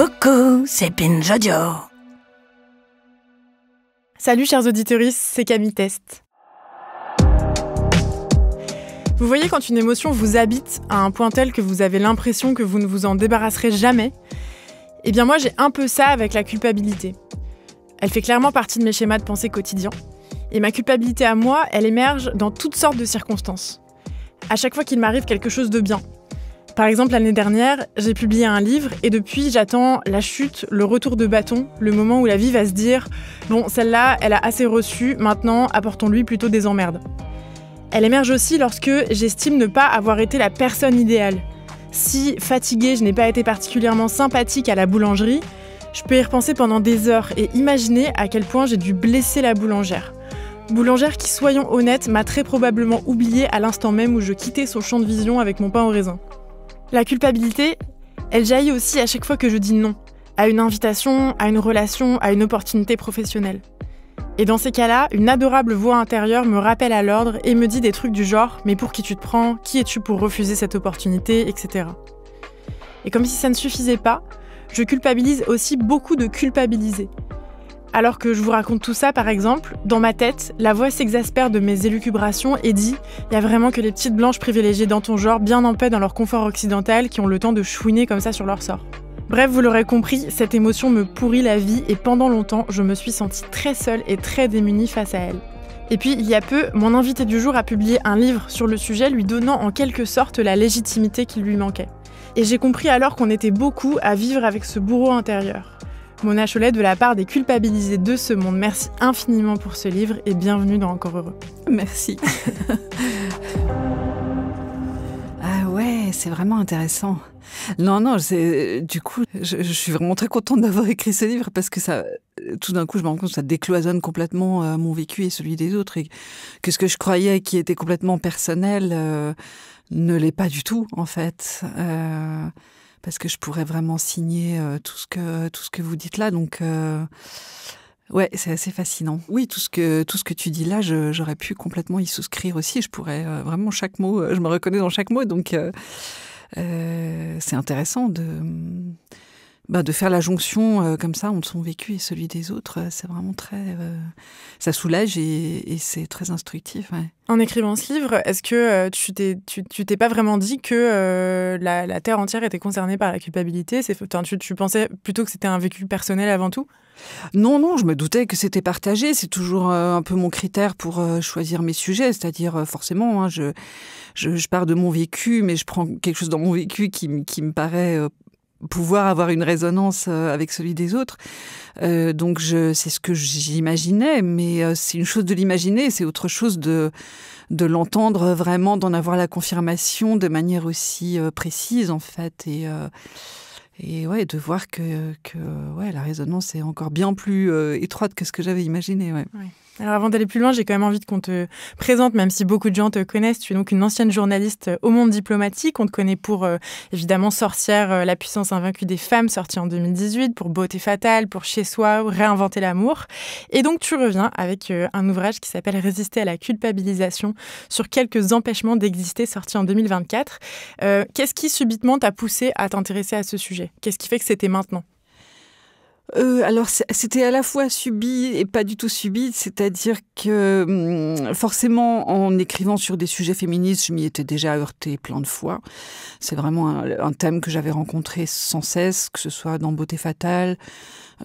Coucou, c'est Pinjodio. Salut chers auditeurs, c'est Camille Test. Vous voyez quand une émotion vous habite à un point tel que vous avez l'impression que vous ne vous en débarrasserez jamais Eh bien moi j'ai un peu ça avec la culpabilité. Elle fait clairement partie de mes schémas de pensée quotidiens. Et ma culpabilité à moi, elle émerge dans toutes sortes de circonstances. À chaque fois qu'il m'arrive quelque chose de bien, par exemple, l'année dernière, j'ai publié un livre et depuis, j'attends la chute, le retour de bâton, le moment où la vie va se dire Bon, celle-là, elle a assez reçu, maintenant, apportons-lui plutôt des emmerdes. Elle émerge aussi lorsque j'estime ne pas avoir été la personne idéale. Si, fatiguée, je n'ai pas été particulièrement sympathique à la boulangerie, je peux y repenser pendant des heures et imaginer à quel point j'ai dû blesser la boulangère. Boulangère qui, soyons honnêtes, m'a très probablement oubliée à l'instant même où je quittais son champ de vision avec mon pain au raisin. La culpabilité, elle jaillit aussi à chaque fois que je dis non, à une invitation, à une relation, à une opportunité professionnelle. Et dans ces cas-là, une adorable voix intérieure me rappelle à l'ordre et me dit des trucs du genre ⁇ Mais pour qui tu te prends Qui es-tu pour refuser cette opportunité ?⁇ etc. Et comme si ça ne suffisait pas, je culpabilise aussi beaucoup de culpabiliser. Alors que je vous raconte tout ça, par exemple, dans ma tête, la voix s'exaspère de mes élucubrations et dit « Il y a vraiment que les petites blanches privilégiées dans ton genre, bien en paix dans leur confort occidental, qui ont le temps de chouiner comme ça sur leur sort. » Bref, vous l'aurez compris, cette émotion me pourrit la vie et pendant longtemps, je me suis sentie très seule et très démunie face à elle. Et puis, il y a peu, mon invité du jour a publié un livre sur le sujet lui donnant en quelque sorte la légitimité qui lui manquait. Et j'ai compris alors qu'on était beaucoup à vivre avec ce bourreau intérieur. Mona Cholet de la part des culpabilisés de ce monde. Merci infiniment pour ce livre et bienvenue dans Encore Heureux. Merci. ah ouais, c'est vraiment intéressant. Non, non, du coup, je, suis vraiment très contente d'avoir écrit ce livre parce que ça, tout d'un coup, je me rends compte que ça décloisonne complètement euh, mon vécu et celui des autres et que ce que je croyais qui était complètement personnel euh, ne l'est pas du tout, en fait. Euh, parce que je pourrais vraiment signer euh, tout ce que tout ce que vous dites là. Donc euh, ouais, c'est assez fascinant. Oui, tout ce que tout ce que tu dis là, j'aurais pu complètement y souscrire aussi. Je pourrais euh, vraiment chaque mot, je me reconnais dans chaque mot. Donc c'est intéressant de bah, de faire la jonction euh, comme ça entre son vécu et celui des autres, euh, c'est vraiment très. Euh, ça soulage et, c'est très instructif. En écrivant ce livre, est-ce que tu t'es tu, t'es pas vraiment dit que la, terre entière était concernée par la culpabilité C'est tu, pensais plutôt que c'était un vécu personnel avant tout non, non, je me doutais que c'était partagé. C'est toujours un peu mon critère pour choisir mes sujets. C'est-à-dire, forcément, hein, je, je, pars de mon vécu, mais je prends quelque chose dans mon vécu qui, qui me paraît pouvoir avoir une résonance euh, avec celui des autres. Euh, donc je, c'est ce que j'imaginais, mais euh, c'est une chose de l'imaginer, c'est autre chose de, de l'entendre vraiment, d'en avoir la confirmation de manière aussi précise en fait, et, et ouais, de voir que, que ouais, la résonance est encore bien plus étroite que ce que j'avais imaginé. ouais avant d'aller plus loin, j'ai quand même envie qu'on te présente, même si beaucoup de gens te connaissent. Tu es donc une ancienne journaliste euh, au monde diplomatique. On te connaît pour euh, évidemment Sorcière, euh, la puissance invaincue des femmes, sortie en 2018, pour Beauté fatale, pour Chez soi, Réinventer l'amour. Et donc tu reviens avec un ouvrage qui s'appelle Résister à la culpabilisation sur quelques empêchements d'exister, sorti en 2024. Qu'est-ce qui subitement t'a poussé à t'intéresser à ce sujet Qu'est-ce qui fait que c'était maintenant euh, alors c'était à la fois subi et pas du tout subi, c'est-à-dire que hum, forcément en écrivant sur des sujets féministes, je m'y étais déjà heurtée plein de fois. C'est vraiment un thème que j'avais rencontré sans cesse, que ce soit dans Beauté fatale,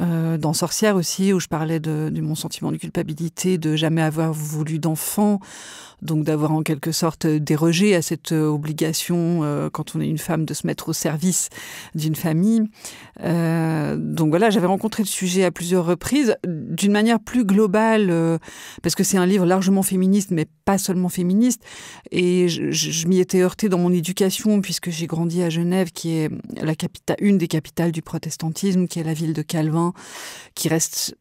euh, dans Sorcière aussi, où je parlais de, mon sentiment de culpabilité, de jamais avoir voulu d'enfant, donc d'avoir en quelque sorte dérogé à cette euh, obligation euh, quand on est une femme de se mettre au service d'une famille. donc voilà, j'avais rencontré le sujet à plusieurs reprises, d'une manière plus globale, parce que c'est un livre largement féministe, mais pas seulement féministe, et je, je m'y étais heurtée dans mon éducation, puisque j'ai grandi à Genève, qui est la capitale, une des capitales du protestantisme, qui est la ville de Calvin qui reste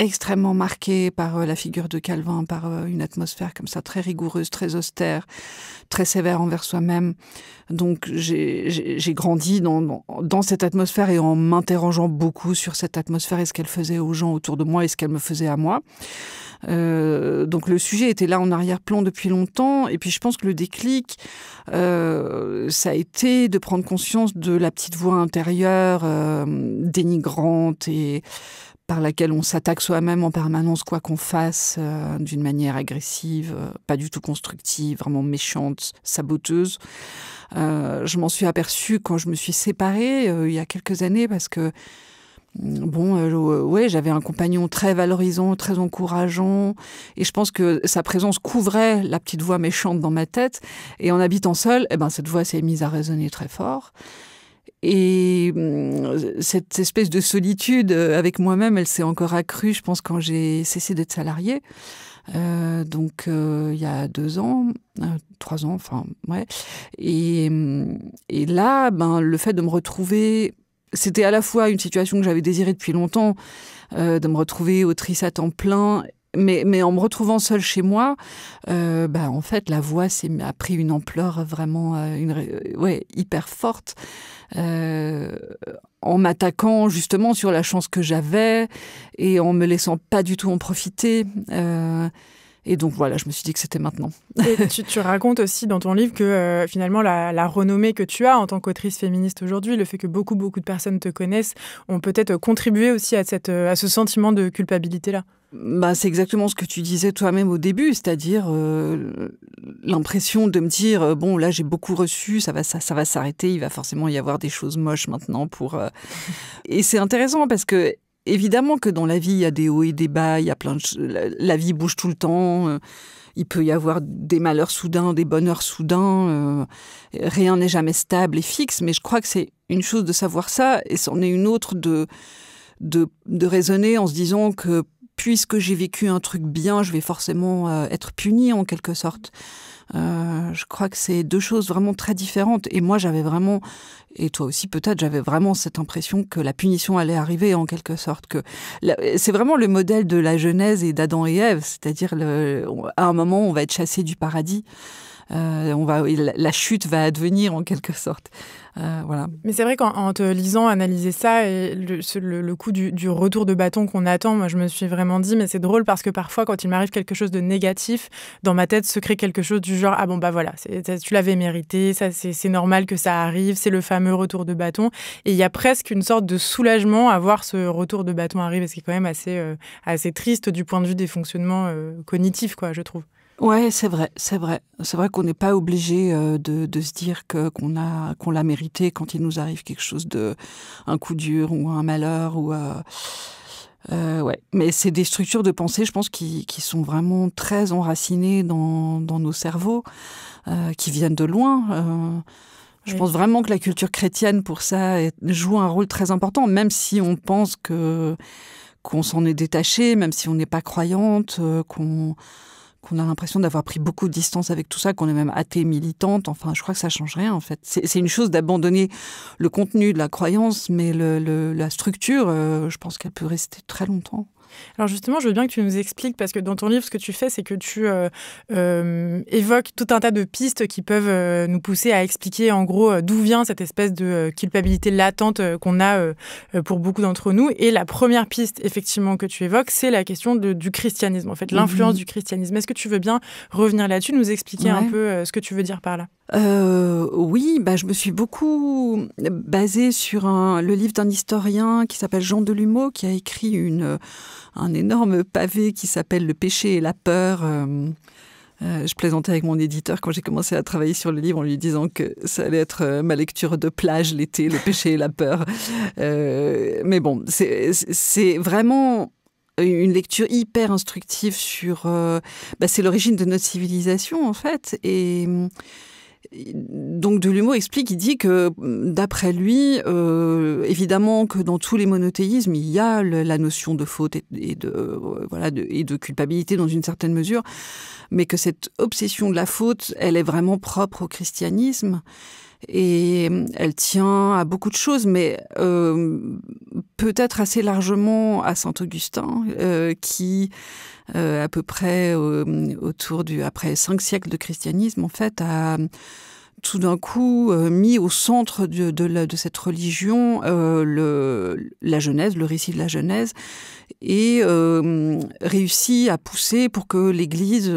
extrêmement marqué par euh, la figure de Calvin, par euh, une atmosphère comme ça très rigoureuse, très austère, très sévère envers soi-même. Donc j'ai grandi dans, dans cette atmosphère et en m'interrogeant beaucoup sur cette atmosphère et ce qu'elle faisait aux gens autour de moi et ce qu'elle me faisait à moi. Euh, donc le sujet était là en arrière-plan depuis longtemps et puis je pense que le déclic, ça a été de prendre conscience de la petite voix intérieure dénigrante et par laquelle on s'attaque soi-même en permanence, quoi qu'on fasse, euh, d'une manière agressive, euh, pas du tout constructive, vraiment méchante, saboteuse. Euh, je m'en suis aperçue quand je me suis séparée il y a quelques années parce que, mm, bon, ouais, j'avais un compagnon très valorisant, très encourageant, et je pense que sa présence couvrait la petite voix méchante dans ma tête. Et en habitant seule, eh ben, cette voix s'est mise à résonner très fort. Et hum, cette espèce de solitude euh, avec moi-même, elle s'est encore accrue, je pense, quand j'ai cessé d'être salarié. Euh, donc euh, il y a deux ans, trois ans, enfin ouais. Hum, et, là, ben, le fait de me retrouver, c'était à la fois une situation que j'avais désirée depuis longtemps, de me retrouver autrice à temps plein mais, en me retrouvant seule chez moi, euh, bah, en fait, la voix a pris une ampleur vraiment euh, euh, hyper forte. en m'attaquant justement sur la chance que j'avais et en me laissant pas du tout en profiter. Et donc voilà, je me suis dit que c'était maintenant. tu, racontes aussi dans ton livre que euh, finalement la, renommée que tu as en tant qu'autrice féministe aujourd'hui, le fait que beaucoup beaucoup de personnes te connaissent, ont peut-être contribué aussi à, cette, euh, à ce sentiment de culpabilité-là. Bah, c'est exactement ce que tu disais toi-même au début, c'est-à-dire euh, l'impression de me dire bon là j'ai beaucoup reçu, ça va ça, ça va s'arrêter, il va forcément y avoir des choses moches maintenant pour et c'est intéressant parce que évidemment que dans la vie, il y a des hauts et des bas, il y a plein la, vie bouge tout le temps. Euh, il peut y avoir des malheurs soudains, des bonheurs soudains. Euh, rien n'est jamais stable et fixe, mais je crois que c'est une chose de savoir ça et c'en est une autre de, de, raisonner en se disant que puisque j'ai vécu un truc bien, je vais forcément euh, être puni en quelque sorte. Euh, je crois que c'est deux choses vraiment très différentes. Et moi, j'avais vraiment, et toi aussi peut-être, j'avais vraiment cette impression que la punition allait arriver en quelque sorte. Que c'est vraiment le modèle de la Genèse et d'Adam et Ève, c'est-à-dire à un moment, on va être chassé du paradis. Euh, on va, la chute va advenir en quelque sorte. Euh, voilà. Mais c'est vrai qu'en te lisant, analyser ça, et le, le, coup du, retour de bâton qu'on attend, moi je me suis vraiment dit, mais c'est drôle parce que parfois quand il m'arrive quelque chose de négatif, dans ma tête se crée quelque chose du genre, ah bon bah voilà, tu l'avais mérité, ça c'est normal que ça arrive, c'est le fameux retour de bâton. Et il y a presque une sorte de soulagement à voir ce retour de bâton arriver, ce qui est quand même assez, euh, assez triste du point de vue des fonctionnements euh, cognitifs, quoi, je trouve. Ouais, c'est vrai, c'est vrai. C'est vrai qu'on n'est pas obligé euh, de, se dire que qu'on a qu'on l'a mérité quand il nous arrive quelque chose de un coup dur ou un malheur ou euh, euh, ouais. Mais c'est des structures de pensée, je pense, qui, sont vraiment très enracinées dans, nos cerveaux, qui viennent de loin. Je pense vraiment que la culture chrétienne, pour ça, joue un rôle très important, même si on pense que qu'on s'en est détaché, même si on n'est pas croyante, qu'on qu'on a l'impression d'avoir pris beaucoup de distance avec tout ça, qu'on est même athée militante. Enfin, je crois que ça change rien en fait. C'est une chose d'abandonner le contenu de la croyance, mais la structure, euh, je pense qu'elle peut rester très longtemps. Alors justement, je veux bien que tu nous expliques, parce que dans ton livre, ce que tu fais, c'est que tu euh, euh, évoques tout un tas de pistes qui peuvent euh, nous pousser à expliquer en gros d'où vient cette espèce de culpabilité latente qu'on a pour beaucoup d'entre nous. Et la première piste, effectivement, que tu évoques, c'est la question du christianisme, en fait, l'influence mhm. du christianisme. Est-ce que tu veux bien revenir là-dessus, nous expliquer un peu ce que tu veux dire par là euh, oui, bah, je me suis beaucoup basée sur le livre d'un historien qui s'appelle Jean Delumeau, qui a écrit un énorme pavé qui s'appelle Le péché et la peur. Euh, euh, je plaisantais avec mon éditeur quand j'ai commencé à travailler sur le livre en lui disant que ça allait être ma lecture de plage l'été, le péché et la peur. mais bon, c'est vraiment une lecture hyper instructive sur... Bah, c'est l'origine de notre civilisation en fait. Et donc Delumeau explique, il dit que d'après lui, euh, évidemment que dans tous les monothéismes, il y a la notion de faute et, de, euh, voilà, et de culpabilité dans une certaine mesure, mais que cette obsession de la faute, elle est vraiment propre au christianisme et euh, elle tient à beaucoup de choses, mais euh, peut-être assez largement à Saint-Augustin, euh, qui, euh, à peu près autour du, après cinq siècles de christianisme, en fait, a tout d'un coup euh, mis au centre de, cette religion euh, le, la Genèse, le récit de la Genèse, et réussit euh, réussi à pousser pour que l'Église...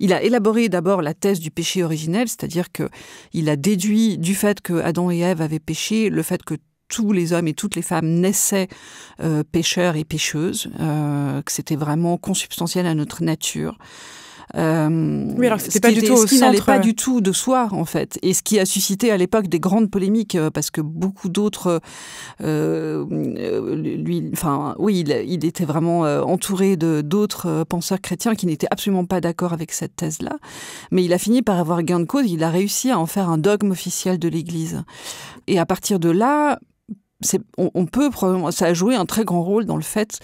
il a élaboré d'abord la thèse du péché originel, c'est-à-dire que il a déduit du fait que Adam et Ève avaient péché, le fait que tous les hommes et toutes les femmes naissaient pécheurs et pécheuses, que c'était vraiment consubstantiel à notre nature. Euh, oui, alors c'était pas du tout au ce n'allait pas euh. du tout de soi en fait, et ce qui a suscité à l'époque des grandes polémiques euh, parce que beaucoup d'autres, euh, lui, enfin oui, il, était vraiment entouré de d'autres penseurs chrétiens qui n'étaient absolument pas d'accord avec cette thèse là, mais il a fini par avoir gain de cause, il a réussi à en faire un dogme officiel de l'Église, et à partir de là, on, on, peut ça a joué un très grand rôle dans le fait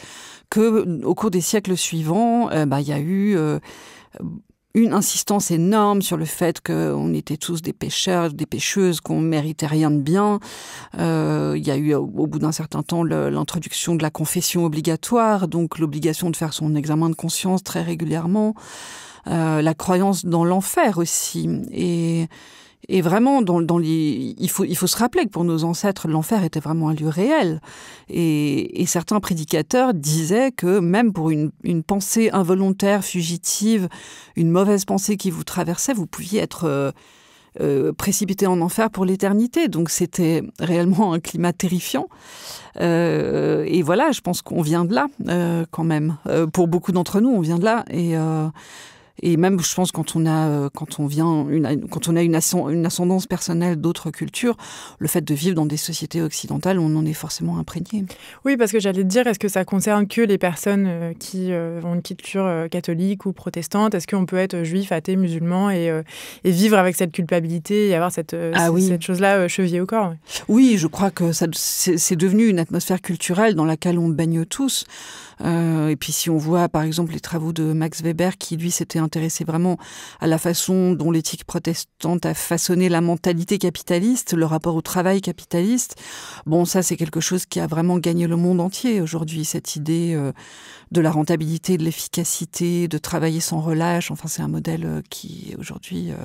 que au cours des siècles suivants, bah, il y a eu une insistance énorme sur le fait qu'on était tous des pêcheurs, des pêcheuses, qu'on méritait rien de bien. Euh, il y a eu au bout d'un certain temps l'introduction de la confession obligatoire, donc l'obligation de faire son examen de conscience très régulièrement, euh, la croyance dans l'enfer aussi. Et et vraiment, dans, dans il, faut, il faut se rappeler que pour nos ancêtres, l'enfer était vraiment un lieu réel. Et, certains prédicateurs disaient que même pour une, pensée involontaire, fugitive, une mauvaise pensée qui vous traversait, vous pouviez être euh, euh, précipité en enfer pour l'éternité. Donc c'était réellement un climat terrifiant. Euh, et voilà, je pense qu'on vient de là quand même. pour beaucoup d'entre nous, on vient de là. Et et même, je pense, quand on a, euh, quand on vient, une, quand on a une, ascendance personnelle d'autres cultures, le fait de vivre dans des sociétés occidentales, on en est forcément imprégné. Oui, parce que j'allais te dire, est-ce que ça concerne que les personnes euh, qui euh, ont une culture catholique ou protestante Est-ce qu'on peut être juif, athée, musulman et, et, vivre avec cette culpabilité et avoir cette, ah cette chose-là chevillée au corps Oui, je crois que c'est devenu une atmosphère culturelle dans laquelle on baigne tous. Euh, et puis si on voit par exemple les travaux de Max Weber qui lui s'était intéressé vraiment à la façon dont l'éthique protestante a façonné la mentalité capitaliste, le rapport au travail capitaliste, bon ça c'est quelque chose qui a vraiment gagné le monde entier aujourd'hui, cette idée euh, de la rentabilité, de l'efficacité, de travailler sans relâche, enfin c'est un modèle euh, qui aujourd'hui... Euh,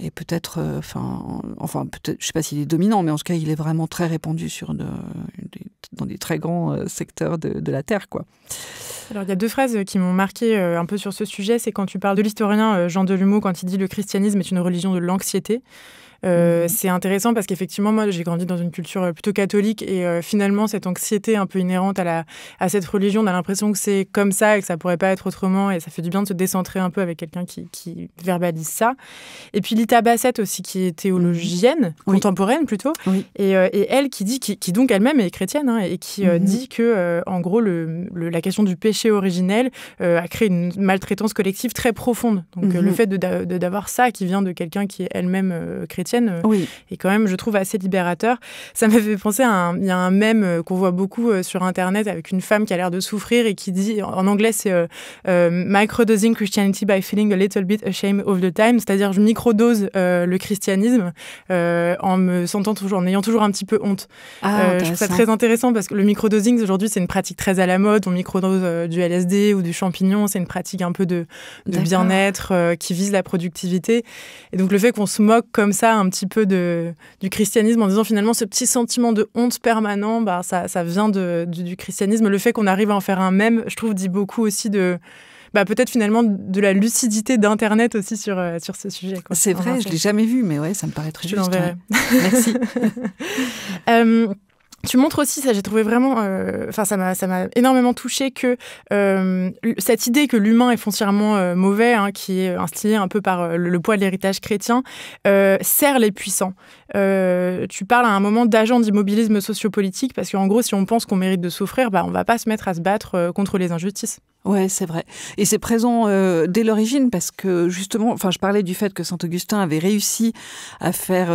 est peut-être, enfin, enfin peut-être, je ne sais pas s'il est dominant, mais en tout cas, il est vraiment très répandu sur de, dans des très grands euh, secteurs de, la Terre. il y a deux phrases euh, qui m'ont marqué euh, un peu sur ce sujet. C'est quand tu parles de l'historien Jean Delumeau, quand il dit le christianisme est une religion de l'anxiété. Euh, mhm. C'est intéressant parce qu'effectivement, moi, j'ai grandi dans une culture euh, plutôt catholique et euh, finalement, cette anxiété un peu inhérente à, la, à cette religion, on a l'impression que c'est comme ça et que ça pourrait pas être autrement et ça fait du bien de se décentrer un peu avec quelqu'un qui, verbalise ça. Et puis Lita Bassett aussi, qui est théologienne, mhm. contemporaine plutôt, Et, elle qui dit, qui, donc elle-même est chrétienne hein, et qui mhm. dit que, en gros, le, la question du péché originel a créé une maltraitance collective très profonde. Donc le fait d'avoir de, d'avoir ça qui vient de quelqu'un qui est elle-même chrétienne, et euh, oui. quand même, je trouve, assez libérateur. Ça m'a fait penser à un, y a un mème euh, qu'on voit beaucoup euh, sur Internet avec une femme qui a l'air de souffrir et qui dit, en anglais, c'est micro microdosing Christianity by feeling a little bit ashamed of the time, c'est-à-dire je microdose le christianisme en me sentant toujours, en ayant toujours un petit peu honte. Ah, je trouve ça très intéressant parce que le microdosing aujourd'hui, c'est une pratique très à la mode. On microdose du LSD ou du champignon, c'est une pratique un peu de, de bien-être qui vise la productivité. Et donc le fait qu'on se moque comme ça un petit peu de, du christianisme en disant finalement ce petit sentiment de honte permanent, bah, ça, ça vient de, du, christianisme. Le fait qu'on arrive à en faire un même, je trouve, dit beaucoup aussi de, bah, peut-être finalement de la lucidité d'Internet aussi sur, euh, sur ce sujet. C'est vrai, je ne l'ai jamais vu, mais ouais, ça me paraît très je juste. Merci. Euh, tu montres aussi, ça j'ai trouvé vraiment, euh, enfin ça m'a énormément touché que euh, cette idée que l'humain est foncièrement euh, mauvais, hein, qui est instillée un peu par le, le, poids de l'héritage chrétien, sert les puissants. Euh, tu parles à un moment d'agent d'immobilisme sociopolitique parce qu'en gros, si on pense qu'on mérite de souffrir, bah, on va pas se mettre à se battre euh, contre les injustices. Ouais, c'est vrai. Et c'est présent euh, dès l'origine parce que justement, enfin, je parlais du fait que Saint Augustin avait réussi à faire,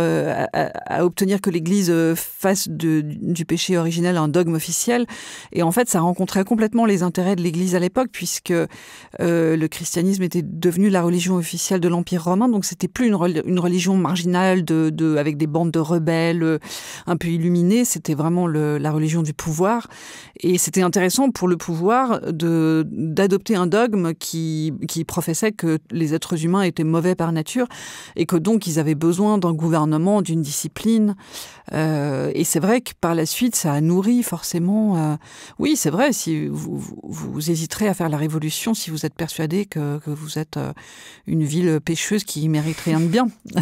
à, obtenir que l'Église fasse de, du péché originel un dogme officiel. Et en fait, ça rencontrait complètement les intérêts de l'Église à l'époque puisque le christianisme était devenu la religion officielle de l'Empire romain. Donc, c'était plus une, une religion marginale de avec des bandes de rebelles euh, un peu illuminées, C'était vraiment la religion du pouvoir. Et c'était intéressant pour le pouvoir de, d'adopter un dogme qui, qui professait que les êtres humains étaient mauvais par nature et que donc ils avaient besoin d'un gouvernement, d'une discipline. Euh, et c'est vrai que par la suite, ça a nourri forcément. Euh, oui, c'est vrai, si vous, vous, hésiterez à faire la révolution si vous êtes persuadé que, que vous êtes une ville pêcheuse qui mérite rien de bien.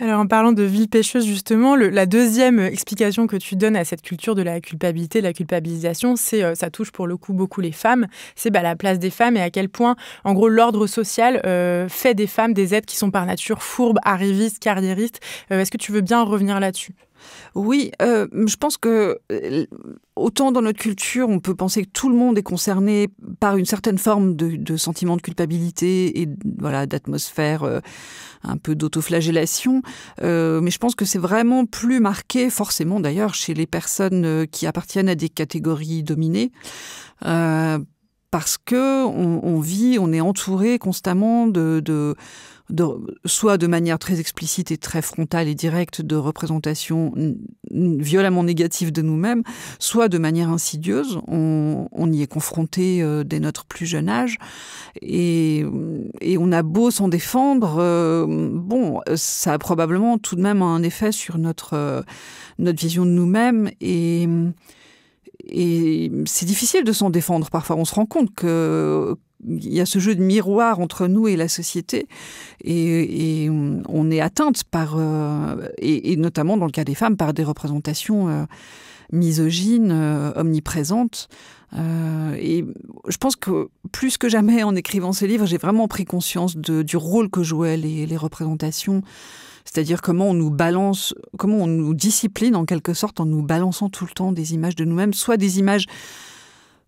Alors en parlant de Ville pêcheuse, justement, la deuxième explication que tu donnes à cette culture de la culpabilité, de la culpabilisation, c'est euh, ça touche pour le coup beaucoup les femmes. C'est bah, la place des femmes et à quel point, en gros, l'ordre social euh, fait des femmes des êtres qui sont par nature fourbes, arrivistes, carriéristes. Euh, est-ce que tu veux bien revenir là-dessus oui, euh, je pense que euh, autant dans notre culture, on peut penser que tout le monde est concerné par une certaine forme de, sentiment de culpabilité et voilà d'atmosphère euh, un peu d'autoflagellation. mais je pense que c'est vraiment plus marqué, forcément d'ailleurs, chez les personnes qui appartiennent à des catégories dominées parce que on, vit, on est entouré constamment de, soit de manière très explicite et très frontale et directe de représentation violemment négative de nous-mêmes, soit de manière insidieuse. On, y est confronté euh, dès notre plus jeune âge et, on a beau s'en défendre, euh, bon, ça a probablement tout de même un effet sur notre, euh, notre vision de nous-mêmes et et c'est difficile de s'en défendre parfois. On se rend compte que il y a ce jeu de miroir entre nous et la société, et, on est atteinte par, euh, et, notamment dans le cas des femmes, par des représentations euh, misogynes, euh, omniprésentes. et je pense que plus que jamais en écrivant ces livres, j'ai vraiment pris conscience de, du rôle que jouaient les, les représentations, c'est-à-dire comment on nous balance, comment on nous discipline en quelque sorte en nous balançant tout le temps des images de nous-mêmes, soit des images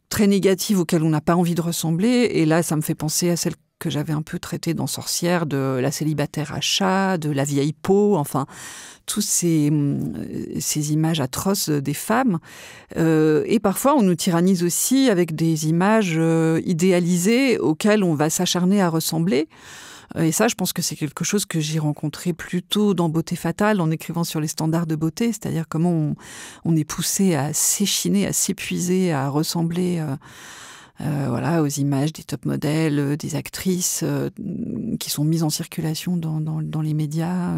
très négatives auxquelles on n'a pas envie de ressembler. Et là, ça me fait penser à celles que j'avais un peu traitées dans Sorcière, de la célibataire à chat, de la vieille peau, enfin, tous ces, hum, ces images atroces des femmes. Euh, et parfois, on nous tyrannise aussi avec des images euh, idéalisées auxquelles on va s'acharner à ressembler. Et ça, je pense que c'est quelque chose que j'ai rencontré plutôt dans Beauté fatale, en écrivant sur les standards de beauté, c'est-à-dire comment on, est poussé à s'échiner, à s'épuiser, à ressembler. Euh, euh, voilà, aux images des top modèles, euh, des actrices qui sont mises en circulation dans les médias.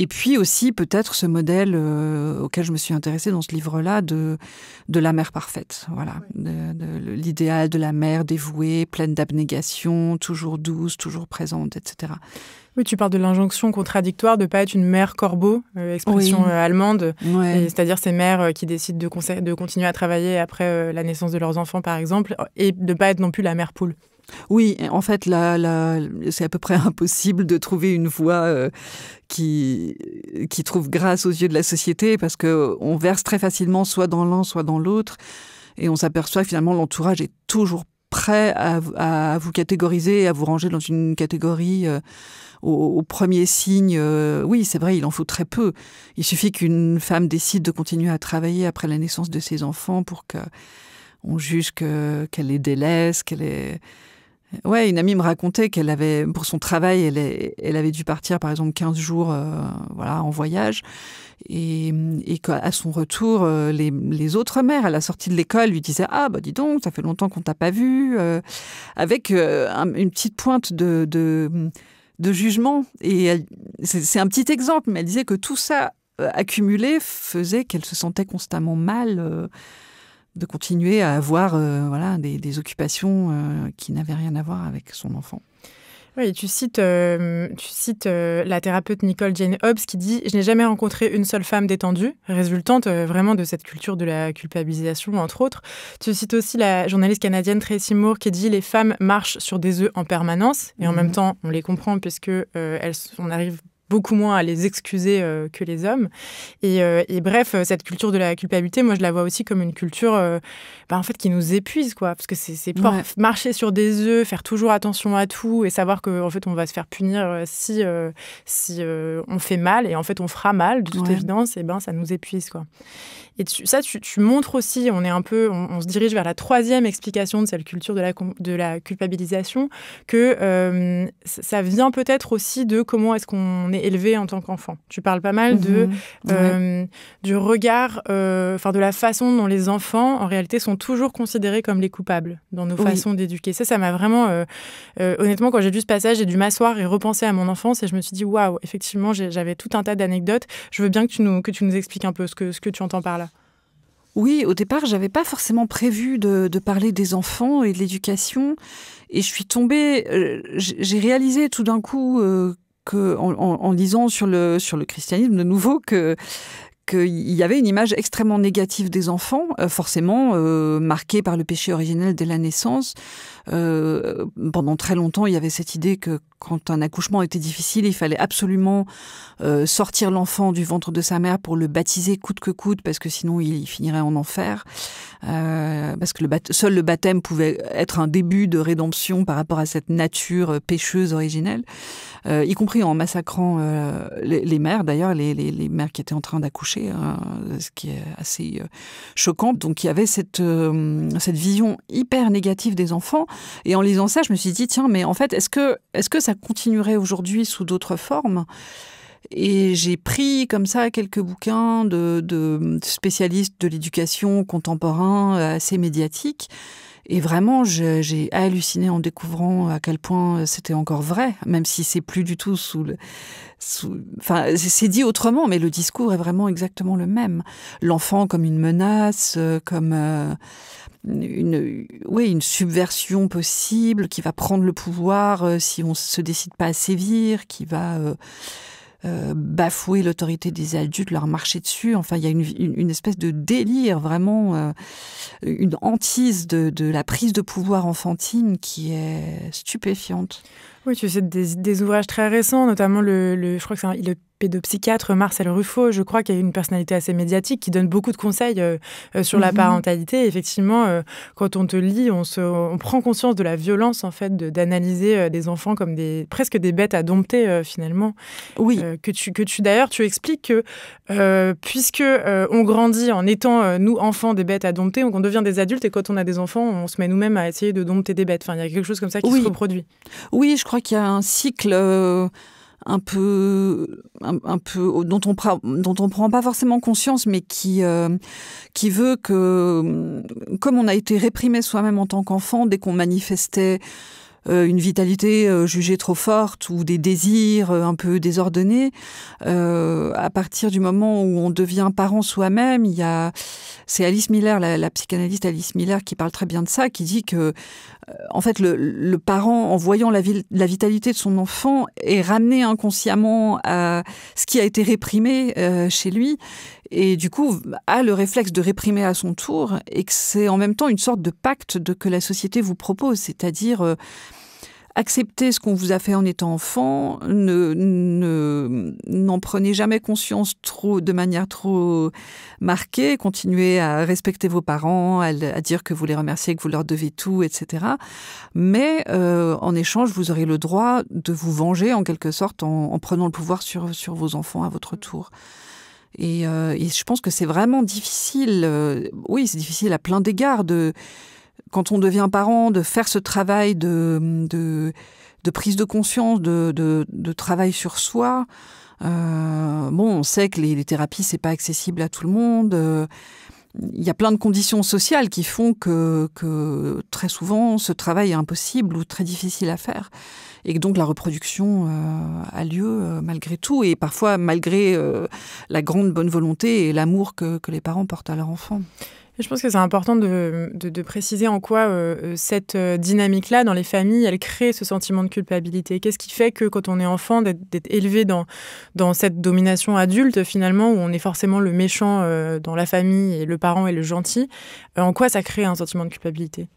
Et puis aussi peut-être ce modèle euh, auquel je me suis intéressée dans ce livre-là de, la mère parfaite, voilà, l'idéal de la mère dévouée, pleine d'abnégation, toujours douce, toujours présente, etc. Oui, tu parles de l'injonction contradictoire de ne pas être une mère corbeau, euh, expression euh, allemande, c'est-à-dire ces mères qui décident de, continuer à travailler après la naissance de leurs enfants, par exemple, et de ne pas être non plus la mère poule. Oui, en fait, là, c'est à peu près impossible de trouver une voie euh, qui, qui trouve grâce aux yeux de la société parce qu'on verse très facilement soit dans l'un, soit dans l'autre. Et on s'aperçoit que finalement l'entourage est toujours prêt à, vous catégoriser, à vous ranger dans une catégorie euh, au, premier signe. Euh, oui, c'est vrai, il en faut très peu. Il suffit qu'une femme décide de continuer à travailler après la naissance de ses enfants pour qu'on juge qu'elle est les délaisse, qu'elle est Ouais, une amie me racontait qu'elle avait, pour son travail, elle, elle, avait dû partir par exemple 15 jours euh, voilà, en voyage. Et, et qu'à son retour, euh, les, autres mères à la sortie de l'école lui disaient Ah, bah dis donc, ça fait longtemps qu'on t'a pas vu, euh.» avec une petite pointe de, de, de jugement. Et c'est un petit exemple, mais elle disait que tout ça accumulé faisait qu'elle se sentait constamment mal de continuer à avoir euh, voilà, des, occupations euh, qui n'avaient rien à voir avec son enfant. Oui, tu cites, euh, tu cites la thérapeute Nicole Jane Hobbs qui dit Je n'ai jamais rencontré une seule femme détendue, résultante vraiment de cette culture de la culpabilisation, entre autres. Tu cites aussi la journaliste canadienne Tracy Moore qui dit Les femmes marchent sur des œufs en permanence. Et en même mhm. temps, on les comprend puisque elles, on arrive beaucoup moins à les excuser euh, que les hommes. Et, euh, bref, euh, cette culture de la culpabilité, moi, je la vois aussi comme une culture, bah, en fait, qui nous épuise, quoi. Parce que c'est ouais. marcher sur des œufs, faire toujours attention à tout et savoir que en fait, on va se faire punir si, si on fait mal et en fait, on fera mal, de toute évidence, et ben ça nous épuise, quoi. Et ça, tu, montres aussi, on est un peu, on, se dirige vers la troisième explication de cette culture de la, culpabilisation, que euh, ça vient peut-être aussi de comment est-ce qu'on est élevé en tant qu'enfant. Tu parles pas mal de, mhm. euh, du regard, euh, enfin de la façon dont les enfants, en réalité, sont toujours considérés comme les coupables dans nos façons d'éduquer. Ça, ça m'a vraiment, honnêtement, quand j'ai lu ce passage, j'ai dû m'asseoir et repenser à mon enfance et je me suis dit, waouh, effectivement, j'avais tout un tas d'anecdotes. Je veux bien que tu nous, que tu nous expliques un peu ce que, ce que tu entends par là. Oui, au départ, je n'avais pas forcément prévu de, parler des enfants et de l'éducation, et je suis tombée. Euh, j'ai réalisé tout d'un coup euh, que, en, lisant sur le sur le christianisme de nouveau que qu'il y avait une image extrêmement négative des enfants, euh, forcément marquée par le péché originel dès la naissance, euh, pendant très longtemps, il y avait cette idée que quand un accouchement était difficile, il fallait absolument euh, sortir l'enfant du ventre de sa mère pour le baptiser coûte que coûte, parce que sinon il finirait en enfer. Euh, parce que seul le baptême pouvait être un début de rédemption par rapport à cette nature pécheuse originelle, y compris en massacrant les, mères, d'ailleurs, les, mères qui étaient en train d'accoucher, hein, ce qui est assez choquant. Donc il y avait cette, cette vision hyper négative des enfants et en lisant ça, je me suis dit, tiens, mais en fait, est-ce que, est que ça continuerait aujourd'hui sous d'autres formes et j'ai pris comme ça quelques bouquins de, spécialistes de l'éducation contemporain euh, assez médiatiques. Et vraiment, j'ai halluciné en découvrant à quel point c'était encore vrai, même si c'est plus du tout sous le. Sous, enfin, c'est dit autrement, mais le discours est vraiment exactement le même. L'enfant comme une menace, euh, comme. Euh, une, oui, une subversion possible qui va prendre le pouvoir euh, si on se décide pas à sévir, qui va euh, euh, bafouer l'autorité des adultes, leur marcher dessus. Enfin, il y a une, espèce de délire, vraiment une hantise de, la prise de pouvoir enfantine qui est stupéfiante. Oui, tu sais, des, ouvrages très récents, notamment le, je crois que le pédopsychiatre Marcel Ruffo, je crois, qu'il y a une personnalité assez médiatique, qui donne beaucoup de conseils euh, euh, sur la mhm. parentalité. Effectivement, euh, quand on te lit, on, se, prend conscience de la violence, en fait, d'analyser des enfants comme des, presque des bêtes à dompter, finalement. Oui. que tu, que tu d'ailleurs, tu expliques que puisque on grandit en étant, nous, enfants, des bêtes à dompter, donc on devient des adultes, et quand on a des enfants, on se met nous-mêmes à essayer de dompter des bêtes. Enfin, il y a quelque chose comme ça qui se reproduit. Oui, je crois qu'il y a un cycle un peu, un, peu dont on dont on prend pas forcément conscience, mais qui euh, qui veut que, mm, comme on a été réprimé soi-même en tant qu'enfant, dès qu'on manifestait euh, une vitalité euh, jugée trop forte ou des désirs un peu désordonnés, à partir du moment où on devient parent soi-même, il y a c'est Alice Miller, la, psychanalyste Alice Miller, qui parle très bien de ça, qui dit que euh, en fait, le, parent, en voyant la, vitalité de son enfant, est ramené inconsciemment à ce qui a été réprimé euh, chez lui, et du coup a le réflexe de réprimer à son tour, et que c'est en même temps une sorte de pacte de, que la société vous propose, c'est-à-dire... Euh, Accepter ce qu'on vous a fait en étant enfant, ne, n'en prenez jamais conscience trop, de manière trop marquée, continuez à respecter vos parents, à, dire que vous les remerciez, que vous leur devez tout, etc. Mais euh, en échange, vous aurez le droit de vous venger en quelque sorte en, prenant le pouvoir sur, sur vos enfants à votre tour. Et, euh, je pense que c'est vraiment difficile, euh, oui, c'est difficile à plein d'égards de quand on devient parent, de faire ce travail de, de, prise de conscience, de, de, travail sur soi. Euh, bon, on sait que les, les thérapies, c'est pas accessible à tout le monde. Euh, il y a plein de conditions sociales qui font que, que, très souvent ce travail est impossible ou très difficile à faire et que donc la reproduction euh, a lieu malgré tout et parfois malgré la grande bonne volonté et l'amour que, que les parents portent à leur enfant. Je pense que c'est important de, de, préciser en quoi euh, euh, cette euh, dynamique-là dans les familles, elle crée ce sentiment de culpabilité. Qu'est-ce qui fait que quand on est enfant, d'être élevé dans, dans cette domination adulte, finalement, où on est forcément le méchant dans la famille et le parent est le gentil, en quoi ça crée un sentiment de culpabilité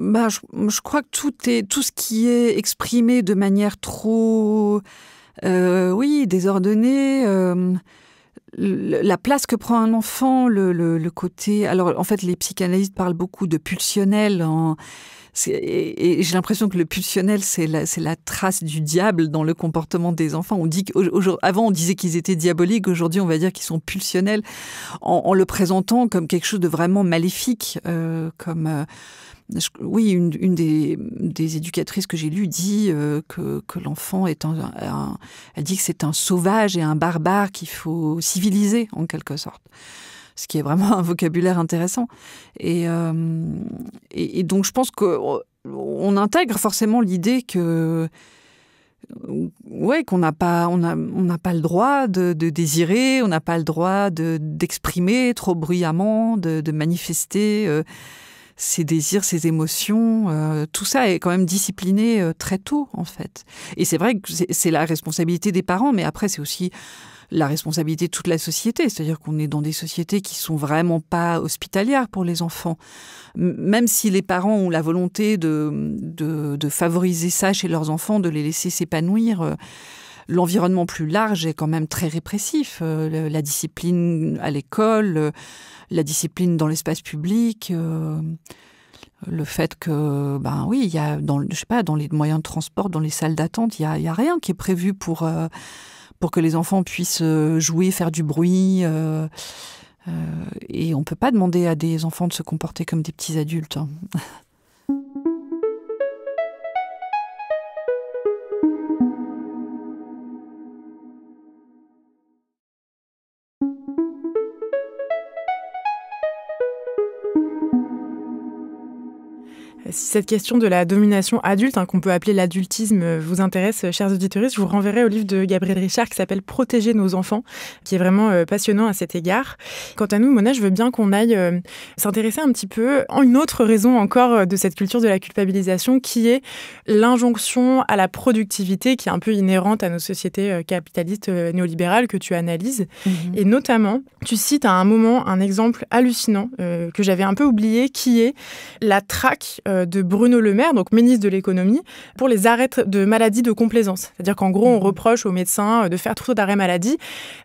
bah, je, crois que tout, est, tout ce qui est exprimé de manière trop, oui, désordonnée, la place que prend un enfant, le, côté. Alors, en fait, les psychanalystes parlent beaucoup de pulsionnel. Hein. Et, j'ai l'impression que le pulsionnel, c'est la, la, trace du diable dans le comportement des enfants. On dit avant, on disait qu'ils étaient diaboliques. Aujourd'hui, on va dire qu'ils sont pulsionnels en, le présentant comme quelque chose de vraiment maléfique, euh, comme. Euh, oui, une, des, éducatrices que j'ai lues dit euh, que, l'enfant est un, elle dit que c'est un sauvage et un barbare qu'il faut civiliser en quelque sorte ce qui est vraiment un vocabulaire intéressant. Et, euh, et, donc je pense qu'on intègre forcément l'idée que ouais qu'on n'a pas on on n'a pas le droit de, désirer, on n'a pas le droit de d'exprimer trop bruyamment, de, manifester. Euh, ses désirs, ses émotions, euh, tout ça est quand même discipliné euh, très tôt en fait. Et c'est vrai que c'est la responsabilité des parents, mais après c'est aussi la responsabilité de toute la société, c'est-à-dire qu'on est dans des sociétés qui sont vraiment pas hospitalières pour les enfants. Même si les parents ont la volonté de, de, favoriser ça chez leurs enfants, de les laisser s'épanouir. Euh, l'environnement plus large est quand même très répressif. Euh, la discipline à l'école, euh, la discipline dans l'espace public, euh, le fait que, ben oui, il y a dans, les moyens de transport, dans les salles d'attente, il n'y a, rien qui est prévu pour, pour que les enfants puissent jouer, faire du bruit. et on ne peut pas demander à des enfants de se comporter comme des petits adultes. Hein. Si cette question de la domination adulte, hein, qu'on peut appeler l'adultisme, euh, vous intéresse, euh, chers auditeurs, je vous renverrai au livre de Gabriel Richard qui s'appelle Protéger nos enfants, qui est vraiment euh, passionnant à cet égard. Quant à nous, Mona, je veux bien qu'on aille s'intéresser un petit peu à une autre raison encore de cette culture de la culpabilisation qui est l'injonction à la productivité qui est un peu inhérente à nos sociétés capitalistes néolibérales que tu analyses. Mhm. Et notamment, tu cites à un moment un exemple hallucinant que j'avais un peu oublié qui est la traque euh, de Bruno Le Maire, donc ministre de l'économie, pour les arrêts de maladie de complaisance. C'est-à-dire qu'en gros, on mmh. reproche aux médecins euh, de faire trop d'arrêts maladie.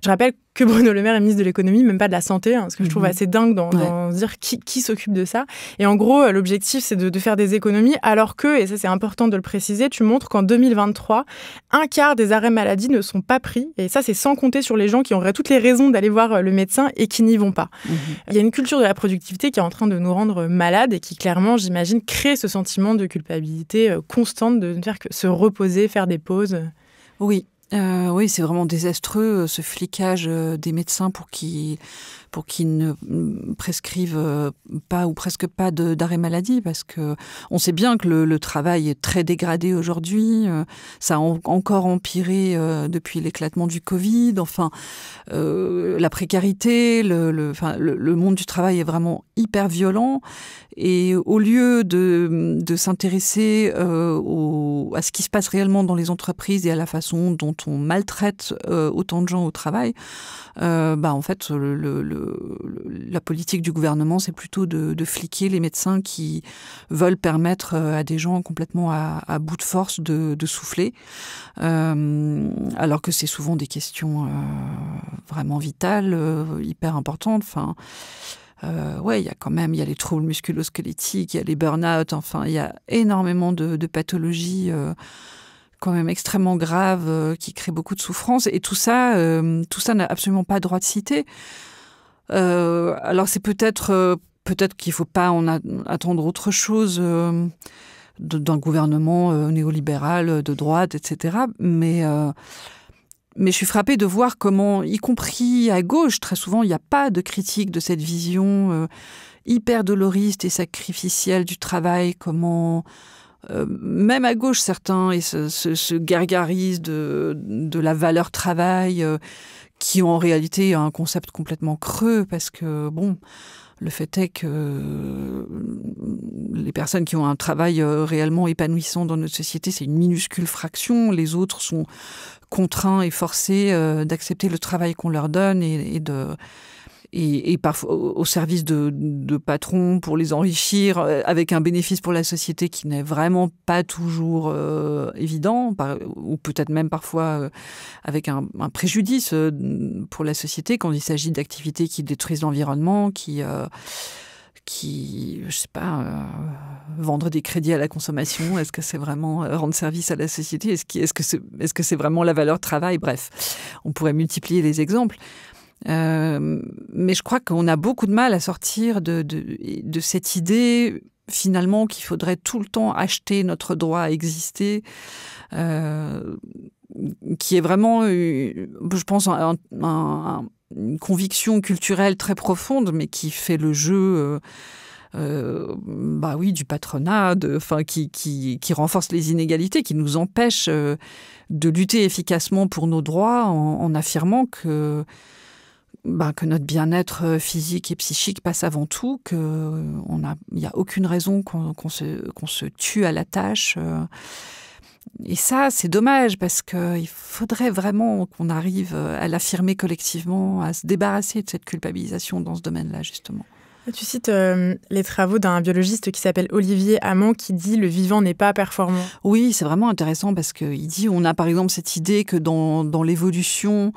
Je rappelle que Bruno Le Maire est ministre de l'économie, même pas de la santé, hein, ce que je trouve mhm. assez dingue dans, dire qui, s'occupe de ça. Et en gros, euh, l'objectif, c'est de, faire des économies, alors que, et ça c'est important de le préciser, tu montres qu'en 2023, un quart des arrêts maladie ne sont pas pris. Et ça, c'est sans compter sur les gens qui auraient toutes les raisons d'aller voir euh, le médecin et qui n'y vont pas. Mhm. Il y a une culture de la productivité qui est en train de nous rendre malades et qui, clairement, j'imagine, crée ce sentiment de culpabilité euh, constante de ne faire que se reposer, faire des pauses. Oui, euh, oui, c'est vraiment désastreux euh, ce flicage euh, des médecins pour qu'ils pour qu'ils ne prescrivent euh, pas ou presque pas d'arrêt maladie, parce que on sait bien que le, travail est très dégradé aujourd'hui, euh, ça a encore empiré euh, depuis l'éclatement du Covid, enfin, la précarité, le, enfin, le, monde du travail est vraiment hyper violent, et au lieu de, de s'intéresser à ce qui se passe réellement dans les entreprises et à la façon dont on maltraite autant de gens au travail, bah, en fait, le, la politique du gouvernement, c'est plutôt de, fliquer les médecins qui veulent permettre euh, à des gens complètement à, bout de force de, souffler, euh, alors que c'est souvent des questions euh, vraiment vitales, hyper importantes. Enfin, ouais, il y a quand même, il y a les troubles musculosquelettiques, il y a les burn-out, enfin, il y a énormément de, pathologies quand même extrêmement graves qui créent beaucoup de souffrance. Et tout ça, tout ça n'a absolument pas droit de citer. Euh, alors c'est peut-être euh, peut-être qu'il ne faut pas en attendre autre chose euh, d'un gouvernement néolibéral de droite, etc. Mais, mais je suis frappée de voir comment, y compris à gauche, très souvent, il n'y a pas de critique de cette vision hyper doloriste et sacrificielle du travail, comment euh, même à gauche, certains se, se, gargarisent de, la valeur travail, qui euh, qui en réalité un concept complètement creux, parce que, bon, le fait est que les personnes qui ont un travail euh, réellement épanouissant dans notre société, c'est une minuscule fraction. Les autres sont contraints et forcés d'accepter le travail qu'on leur donne et, et de et, et parfois au service de, de, patrons pour les enrichir euh, avec un bénéfice pour la société qui n'est vraiment pas toujours euh, évident, ou peut-être même parfois euh, avec un, un, préjudice pour la société quand il s'agit d'activités qui détruisent l'environnement, qui... Euh, qui, je sais pas, vendre des crédits à la consommation Est-ce que c'est vraiment rendre service à la société Est-ce est -ce que c'est est -ce vraiment la valeur travail Bref, on pourrait multiplier les exemples. Euh, mais je crois qu'on a beaucoup de mal à sortir de, de, cette idée finalement qu'il faudrait tout le temps acheter notre droit à exister, euh, qui est vraiment, euh, je pense, une conviction culturelle très profonde, mais qui fait le jeu. bah oui, du patronat, enfin, qui, qui, renforce les inégalités, qui nous empêche de lutter efficacement pour nos droits en affirmant que bah, que notre bien-être euh, physique et psychique passe avant tout, qu'il euh, n'y a, aucune raison qu'on se, se, tue à la tâche. Euh. Et ça, c'est dommage parce qu'il faudrait vraiment qu'on arrive à l'affirmer collectivement, à se débarrasser de cette culpabilisation dans ce domaine-là, justement. Tu cites euh, les travaux d'un biologiste qui s'appelle Olivier Amand qui dit le vivant n'est pas performant. Oui, c'est vraiment intéressant parce qu'il dit on a par exemple cette idée que dans, dans l'évolution,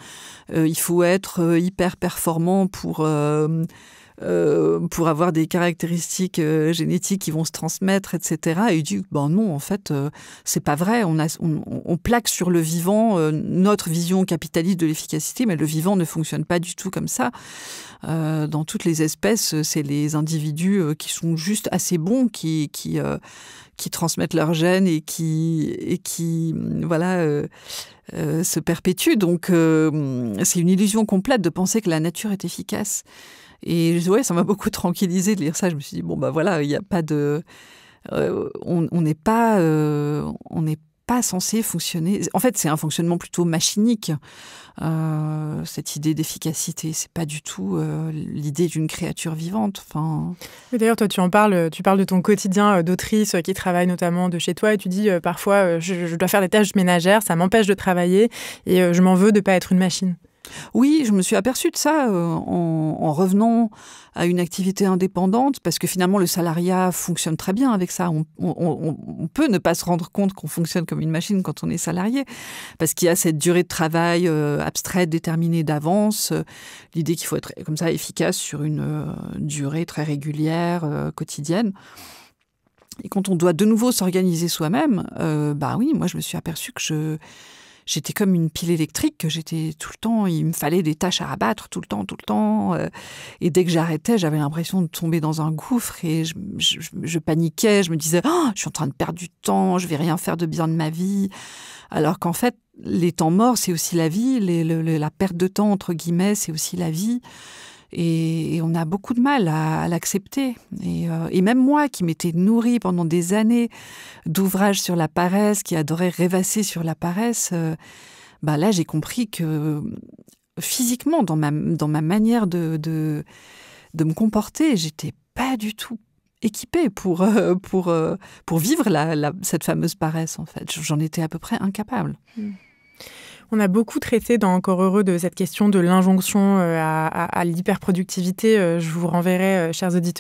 euh, il faut être euh, hyper performant pour... Euh, pour avoir des caractéristiques euh, génétiques qui vont se transmettre, etc. Et il dit, ben non, en fait, euh, c'est pas vrai. On, on, on, plaque sur le vivant euh, notre vision capitaliste de l'efficacité, mais le vivant ne fonctionne pas du tout comme ça. dans toutes les espèces, c'est les individus qui sont juste assez bons qui, qui, qui transmettent leurs gènes et qui, et qui mm, voilà, se perpétuent. Donc, mm, c'est une illusion complète de penser que la nature est efficace. Et ouais, ça m'a beaucoup tranquillisé de lire ça. Je me suis dit, bon, bah voilà, il n'y a pas de. Euh, on n'est pas. Euh, on n'est pas censé fonctionner. En fait, c'est un fonctionnement plutôt machinique. Euh, cette idée d'efficacité, c'est pas du tout l'idée d'une créature vivante. Enfin. D'ailleurs, toi, tu en parles. Tu parles de ton quotidien d'autrice qui travaille notamment de chez toi, et tu dis parfois, je, je, dois faire des tâches ménagères, ça m'empêche de travailler, et je m'en veux de pas être une machine. Oui, je me suis aperçue de ça euh, en, revenant à une activité indépendante, parce que finalement le salariat fonctionne très bien avec ça. On, peut ne pas se rendre compte qu'on fonctionne comme une machine quand on est salarié, parce qu'il y a cette durée de travail euh, abstraite, déterminée d'avance, euh, l'idée qu'il faut être comme ça efficace sur une durée très régulière, quotidienne. Et quand on doit de nouveau s'organiser soi-même, bah oui, moi je me suis aperçue que je j'étais comme une pile électrique, que j'étais tout le temps, il me fallait des tâches à rabattre tout le temps, tout le temps. Euh. et dès que j'arrêtais, j'avais l'impression de tomber dans un gouffre et je, paniquais, je me disais, oh, je suis en train de perdre du temps, je vais rien faire de bien de ma vie. Alors qu'en fait, les temps morts, c'est aussi la vie, la perte de temps, entre guillemets, c'est aussi la vie. Et, on a beaucoup de mal à, l'accepter. Euh, et, même moi, qui m'étais nourrie pendant des années d'ouvrages sur la paresse, qui adorais rêvasser sur la paresse, euh, bah là, j'ai compris que physiquement, dans ma, dans ma manière de, de, me comporter, j'étais pas du tout équipée pour, euh, pour, pour vivre cette fameuse paresse, en fait. J'en étais à peu près incapable. Hmm. On a beaucoup traité dans Encore heureux de cette question de l'injonction euh, à, à, à l'hyperproductivité. Euh, je vous renverrai, euh, chers auditeurs,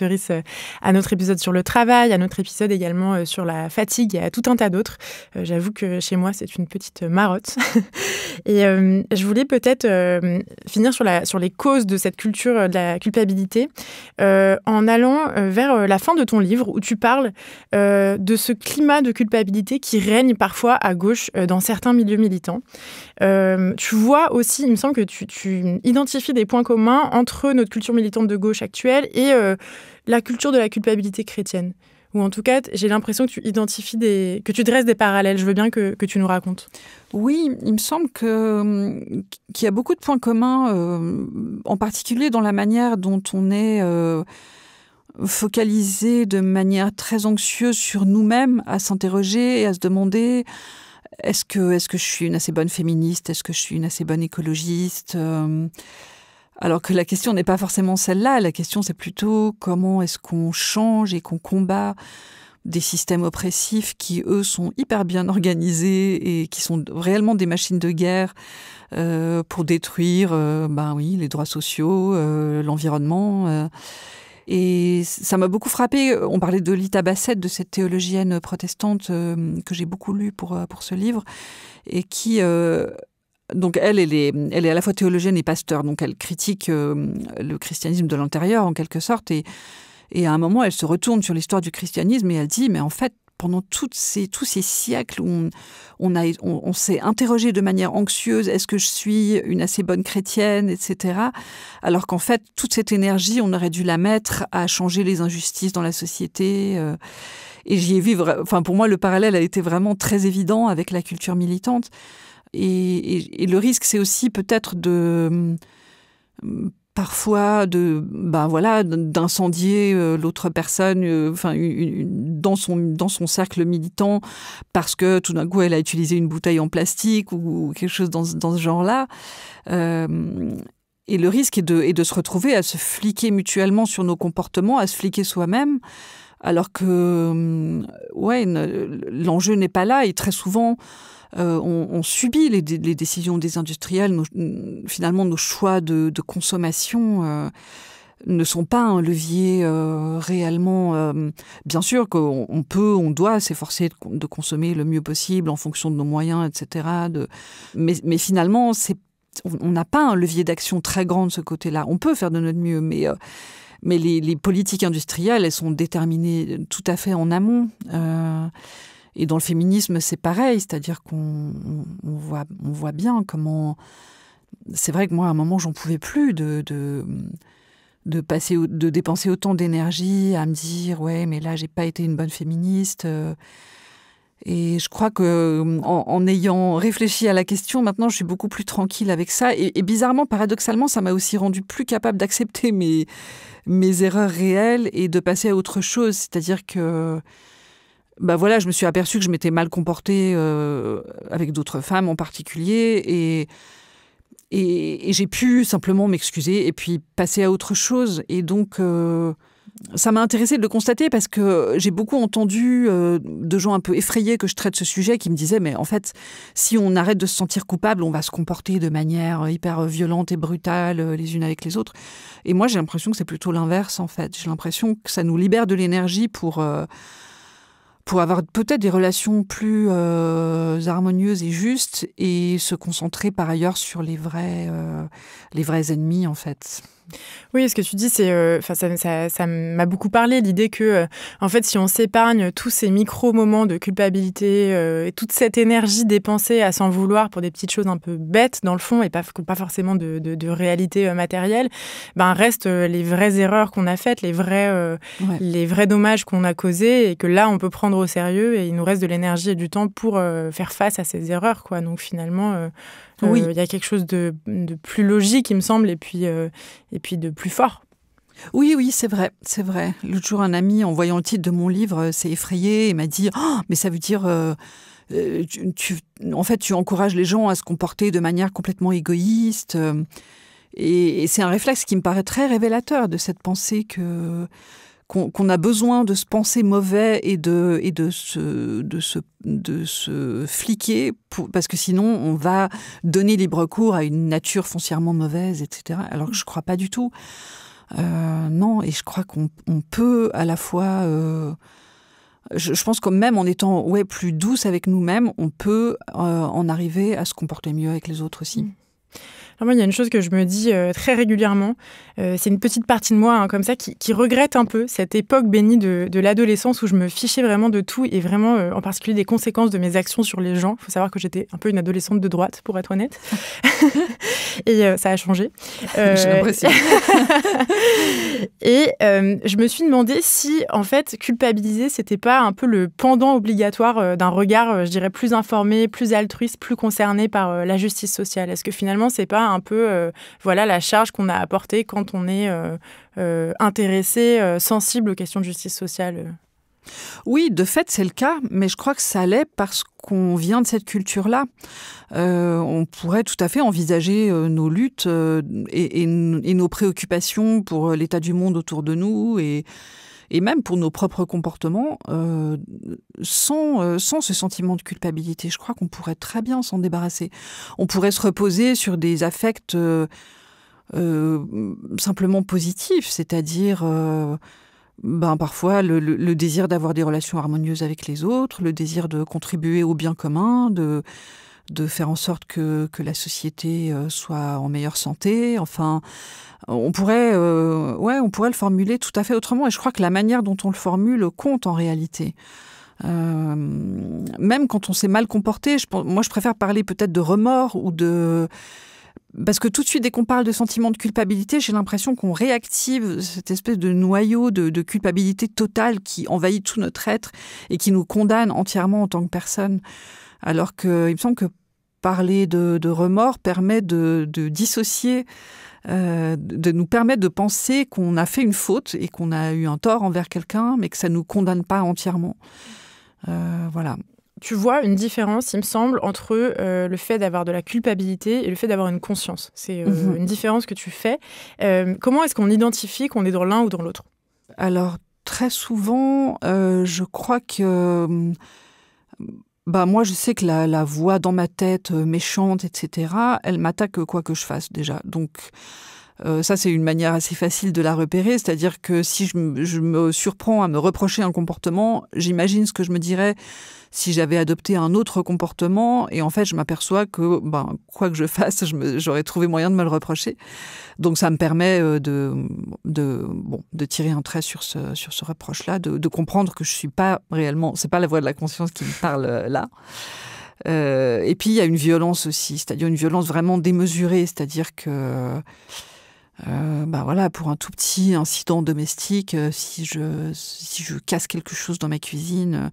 à notre épisode sur le travail, à notre épisode également sur la fatigue et à tout un tas d'autres. J'avoue que chez moi, c'est une petite marotte. et je voulais peut-être finir sur, la, sur les causes de cette culture de la culpabilité en allant vers la fin de ton livre où tu parles de ce climat de culpabilité qui règne parfois à gauche dans certains milieux militants. Euh, tu vois aussi, il me semble que tu, identifies des points communs entre notre culture militante de gauche actuelle et euh, la culture de la culpabilité chrétienne. Ou en tout cas, j'ai l'impression que tu identifies des. que tu dresses des parallèles. Je veux bien que, tu nous racontes. Oui, il me semble hum, qu'il y a beaucoup de points communs, euh, en particulier dans la manière dont on est focalisé de manière très anxieuse sur nous-mêmes, à s'interroger et à se demander est-ce que, est que je suis une assez bonne féministe Est-ce que je suis une assez bonne écologiste euh, alors que la question n'est pas forcément celle-là, la question c'est plutôt comment est-ce qu'on change et qu'on combat des systèmes oppressifs qui, eux, sont hyper bien organisés et qui sont réellement des machines de guerre euh, pour détruire, euh, ben oui, les droits sociaux, l'environnement. Et ça m'a beaucoup frappé. On parlait de Lita Bassett, de cette théologienne protestante euh, que j'ai beaucoup lue pour, euh, pour ce livre, et qui... Euh, donc elle, elle est, elle est à la fois théologienne et pasteur, donc elle critique le christianisme de l'intérieur en quelque sorte, et, et à un moment elle se retourne sur l'histoire du christianisme et elle dit, mais en fait, pendant toutes ces, tous ces siècles où on, on, a, on, s'est interrogé de manière anxieuse, est-ce que je suis une assez bonne chrétienne, etc. Alors qu'en fait, toute cette énergie, on aurait dû la mettre à changer les injustices dans la société. Euh, et j'y ai vu, enfin pour moi, le parallèle a été vraiment très évident avec la culture militante. Et, le risque, c'est aussi peut-être de... Hum, parfois de ben voilà d'incendier euh, l'autre personne euh, enfin dans son dans son cercle militant parce que tout d'un coup elle a utilisé une bouteille en plastique ou, quelque chose dans, dans ce genre là euh, et le risque est de, est de se retrouver à se fliquer mutuellement sur nos comportements à se fliquer soi-même alors que hum, ouais l'enjeu n'est pas là et très souvent euh, on, subit les, décisions des industriels. finalement, nos choix de, consommation euh, ne sont pas un levier euh, réellement. bien sûr qu'on peut, on doit s'efforcer de, consommer le mieux possible en fonction de nos moyens, etc. mais, finalement, on n'a pas un levier d'action très grand de ce côté-là. On peut faire de notre mieux, mais, les, politiques industrielles, elles sont déterminées tout à fait en amont. Et dans le féminisme, c'est pareil, c'est-à-dire qu'on voit, on voit bien comment. C'est vrai que moi, à un moment, j'en pouvais plus de, de de passer de dépenser autant d'énergie à me dire ouais mais là j'ai pas été une bonne féministe euh. et je crois que euh, en, ayant réfléchi à la question maintenant je suis beaucoup plus tranquille avec ça et, bizarrement paradoxalement ça m'a aussi rendu plus capable d'accepter mes mes erreurs réelles et de passer à autre chose c'est-à-dire que bah voilà, je me suis aperçue que je m'étais mal comportée euh, avec d'autres femmes en particulier et et, j'ai pu simplement m'excuser et puis passer à autre chose. Et donc, euh, ça m'a intéressé de le constater parce que j'ai beaucoup entendu euh, de gens un peu effrayés que je traite ce sujet qui me disaient mais en fait, si on arrête de se sentir coupable, on va se comporter de manière hyper violente et brutale les unes avec les autres. Et moi, j'ai l'impression que c'est plutôt l'inverse en fait. J'ai l'impression que ça nous libère de l'énergie pour pour avoir peut-être des relations plus euh, harmonieuses et justes et se concentrer par ailleurs sur les vrais, euh, les vrais ennemis en fait. Oui, ce que tu dis, c'est, euh, ça, m'a beaucoup parlé l'idée que, euh, en fait, si on s'épargne tous ces micro moments de culpabilité euh, et toute cette énergie dépensée à s'en vouloir pour des petites choses un peu bêtes dans le fond et pas, forcément de, de, réalité matérielle, ben restent les vraies erreurs qu'on a faites, les vrais, les vrais dommages qu'on a causés et que là on peut prendre au sérieux et il nous reste de l'énergie et du temps pour faire face à ces erreurs, quoi. Donc finalement euh, oui. Il y a quelque chose de, plus logique, il me semble, et puis, euh, et puis de plus fort. Oui, oui, c'est vrai, c'est vrai. L'autre jour, un ami, en voyant le titre de mon livre, euh, s'est effrayé et m'a dit oh, mais ça veut dire. en fait, tu encourages les gens à se comporter de manière complètement égoïste. et c'est un réflexe qui me paraît très révélateur de cette pensée que qu'on a besoin de se penser mauvais et de, et de, se, de, se, de se fliquer, parce que sinon on va donner libre cours à une nature foncièrement mauvaise, etc. Alors que je ne crois pas du tout. Euh, non, et je crois qu'on peut à la fois... Euh, je, pense que même en étant ouais, plus douce avec nous-mêmes, on peut euh, en arriver à se comporter mieux avec les autres aussi. Mm. Alors il y a une chose que je me dis euh, très régulièrement, euh, c'est une petite partie de moi hein, comme ça qui, regrette un peu cette époque bénie de, l'adolescence où je me fichais vraiment de tout et vraiment euh, en particulier des conséquences de mes actions sur les gens. Il faut savoir que j'étais un peu une adolescente de droite, pour être honnête. et ça a changé. J'ai l'impression. et je me suis demandé si, en fait, culpabiliser, c'était pas un peu le pendant obligatoire d'un regard, je dirais, plus informé, plus altruiste, plus concerné par la justice sociale. Est-ce que finalement, c'est pas un peu euh, voilà la charge qu'on a apportée quand on est euh, euh, intéressé, sensible aux questions de justice sociale. Oui, de fait, c'est le cas, mais je crois que ça l'est parce qu'on vient de cette culture-là. on pourrait tout à fait envisager nos luttes et, et, nos préoccupations pour l'état du monde autour de nous et, et même pour nos propres comportements, euh, sans, euh, sans ce sentiment de culpabilité. Je crois qu'on pourrait très bien s'en débarrasser. On pourrait se reposer sur des affects euh, simplement positifs, c'est-à-dire ben, parfois le, le désir d'avoir des relations harmonieuses avec les autres, le désir de contribuer au bien commun, de de faire en sorte que, la société euh, soit en meilleure santé. Enfin, on pourrait, euh, ouais, on pourrait le formuler tout à fait autrement. Et je crois que la manière dont on le formule compte en réalité. Euh, même quand on s'est mal comporté, moi je préfère parler peut-être de remords ou de... Parce que tout de suite, dès qu'on parle de sentiment de culpabilité, j'ai l'impression qu'on réactive cette espèce de noyau de, de, culpabilité totale qui envahit tout notre être et qui nous condamne entièrement en tant que personne. Alors qu'il me semble que parler de, remords permet de, dissocier, euh, de nous permettre de penser qu'on a fait une faute et qu'on a eu un tort envers quelqu'un, mais que ça ne nous condamne pas entièrement. Euh, voilà tu vois une différence, il me semble, entre euh, le fait d'avoir de la culpabilité et le fait d'avoir une conscience. C'est mhm. une différence que tu fais. comment est-ce qu'on identifie qu'on est dans l'un ou dans l'autre Alors, très souvent, je crois que hum, bah moi je sais que la, voix dans ma tête euh, méchante, etc., elle m'attaque quoi que je fasse déjà. Donc euh, ça c'est une manière assez facile de la repérer, c'est-à-dire que si je, je, me surprends à me reprocher un comportement, j'imagine ce que je me dirais si j'avais adopté un autre comportement. Et en fait, je m'aperçois que, ben, quoi que je fasse, j'aurais trouvé moyen de me le reprocher. Donc, ça me permet euh, de, de, bon, de tirer un trait sur ce, sur ce reproche-là, de, comprendre que je suis pas réellement, c'est pas la voix de la conscience qui me parle euh, là. Euh, et puis, il y a une violence aussi, c'est-à-dire une violence vraiment démesurée, c'est-à-dire que euh, bah voilà, pour un tout petit incident domestique, euh, si je, si je casse quelque chose dans ma cuisine, euh,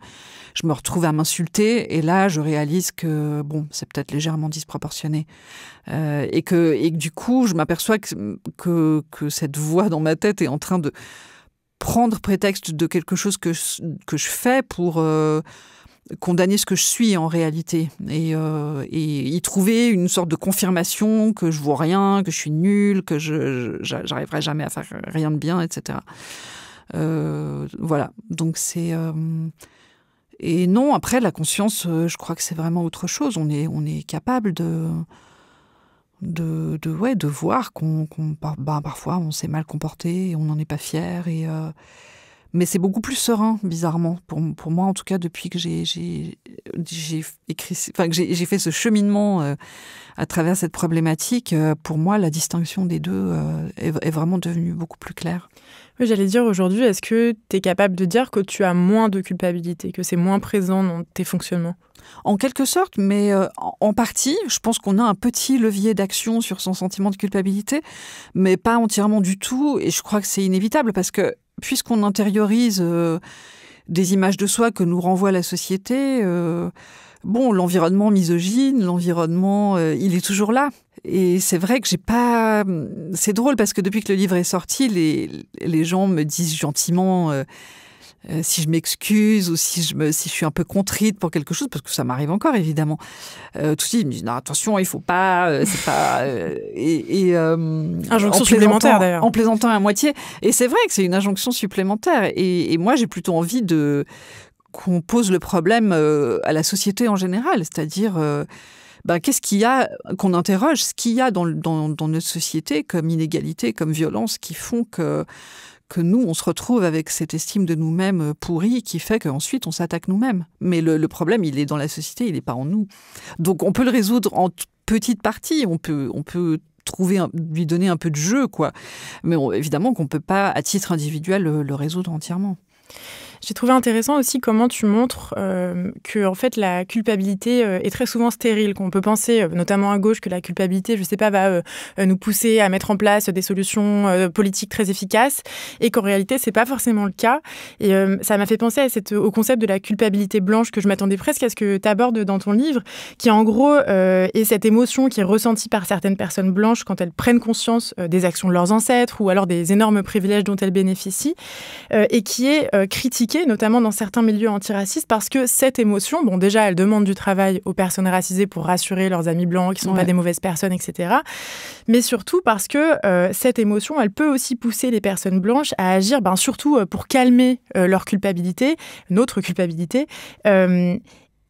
je me retrouve à m'insulter. Et là, je réalise que, bon, c'est peut-être légèrement disproportionné. Euh, et, que, et du coup, je m'aperçois que, que, cette voix dans ma tête est en train de prendre prétexte de quelque chose que que je fais pour condamner ce que je suis en réalité euh, et, y trouver une sorte de confirmation que je vois rien, que je suis nul, que je j'arriverai jamais à faire rien de bien, etc. Euh, voilà. Donc c'est euh, et non après la conscience, je crois que c'est vraiment autre chose. On est on est capable de de, ouais, de voir qu'on bah, parfois on s'est mal comporté, et on n'en est pas fier et mais c'est beaucoup plus serein, bizarrement, pour, pour moi en tout cas, depuis que j'ai écrit, enfin que j'ai fait ce cheminement euh, à travers cette problématique. Euh, pour moi, la distinction des deux euh, est, vraiment devenue beaucoup plus claire. j'allais dire aujourd'hui, est-ce que tu es capable de dire que tu as moins de culpabilité, que c'est moins présent dans tes fonctionnements en quelque sorte, mais en partie, je pense qu'on a un petit levier d'action sur son sentiment de culpabilité, mais pas entièrement du tout, et je crois que c'est inévitable parce que puisqu'on intériorise euh, des images de soi que nous renvoie la société, euh, bon, l'environnement misogyne, l'environnement, euh, il est toujours là. Et c'est vrai que j'ai pas. C'est drôle parce que depuis que le livre est sorti, les, les gens me disent gentiment euh, si je m'excuse ou si je, me, si je suis un peu contrite pour quelque chose, parce que ça m'arrive encore évidemment, euh, tout de suite ils me disent non, attention, il ne faut pas, euh, et, injonction supplémentaire d'ailleurs. En plaisantant à moitié. Et c'est vrai que c'est une injonction supplémentaire. Et, moi j'ai plutôt envie de qu'on pose le problème à la société en général, c'est-à-dire. Ben, qu'est-ce qu'il y a, qu'on interroge ce qu'il y a dans, dans, notre société comme inégalité, comme violence qui font que nous, on se retrouve avec cette estime de nous-mêmes euh, pourrie qui fait qu'ensuite on s'attaque nous-mêmes. Mais le, problème, il est dans la société, il n'est pas en nous. Donc on peut le résoudre en petites parties. On peut, on peut trouver, lui donner un peu de jeu, quoi. Mais évidemment qu'on ne peut pas, à titre individuel, le résoudre entièrement. J'ai trouvé intéressant aussi comment tu montres euh, que en fait la culpabilité euh, est très souvent stérile, qu'on peut penser euh, notamment à gauche que la culpabilité, je sais pas, va nous pousser à mettre en place des solutions politiques très efficaces, et qu'en réalité c'est pas forcément le cas. Et ça m'a fait penser à au concept de la culpabilité blanche que je m'attendais presque à ce que tu abordes dans ton livre, qui en gros est cette émotion qui est ressentie par certaines personnes blanches quand elles prennent conscience des actions de leurs ancêtres ou alors des énormes privilèges dont elles bénéficient, et qui est critique notamment dans certains milieux antiracistes, parce que cette émotion, bon, déjà, elle demande du travail aux personnes racisées pour rassurer leurs amis blancs qui ne sont pas des mauvaises personnes, etc. Mais surtout parce que euh, cette émotion, elle peut aussi pousser les personnes blanches à agir, ben, surtout euh, pour calmer euh, leur culpabilité, notre culpabilité.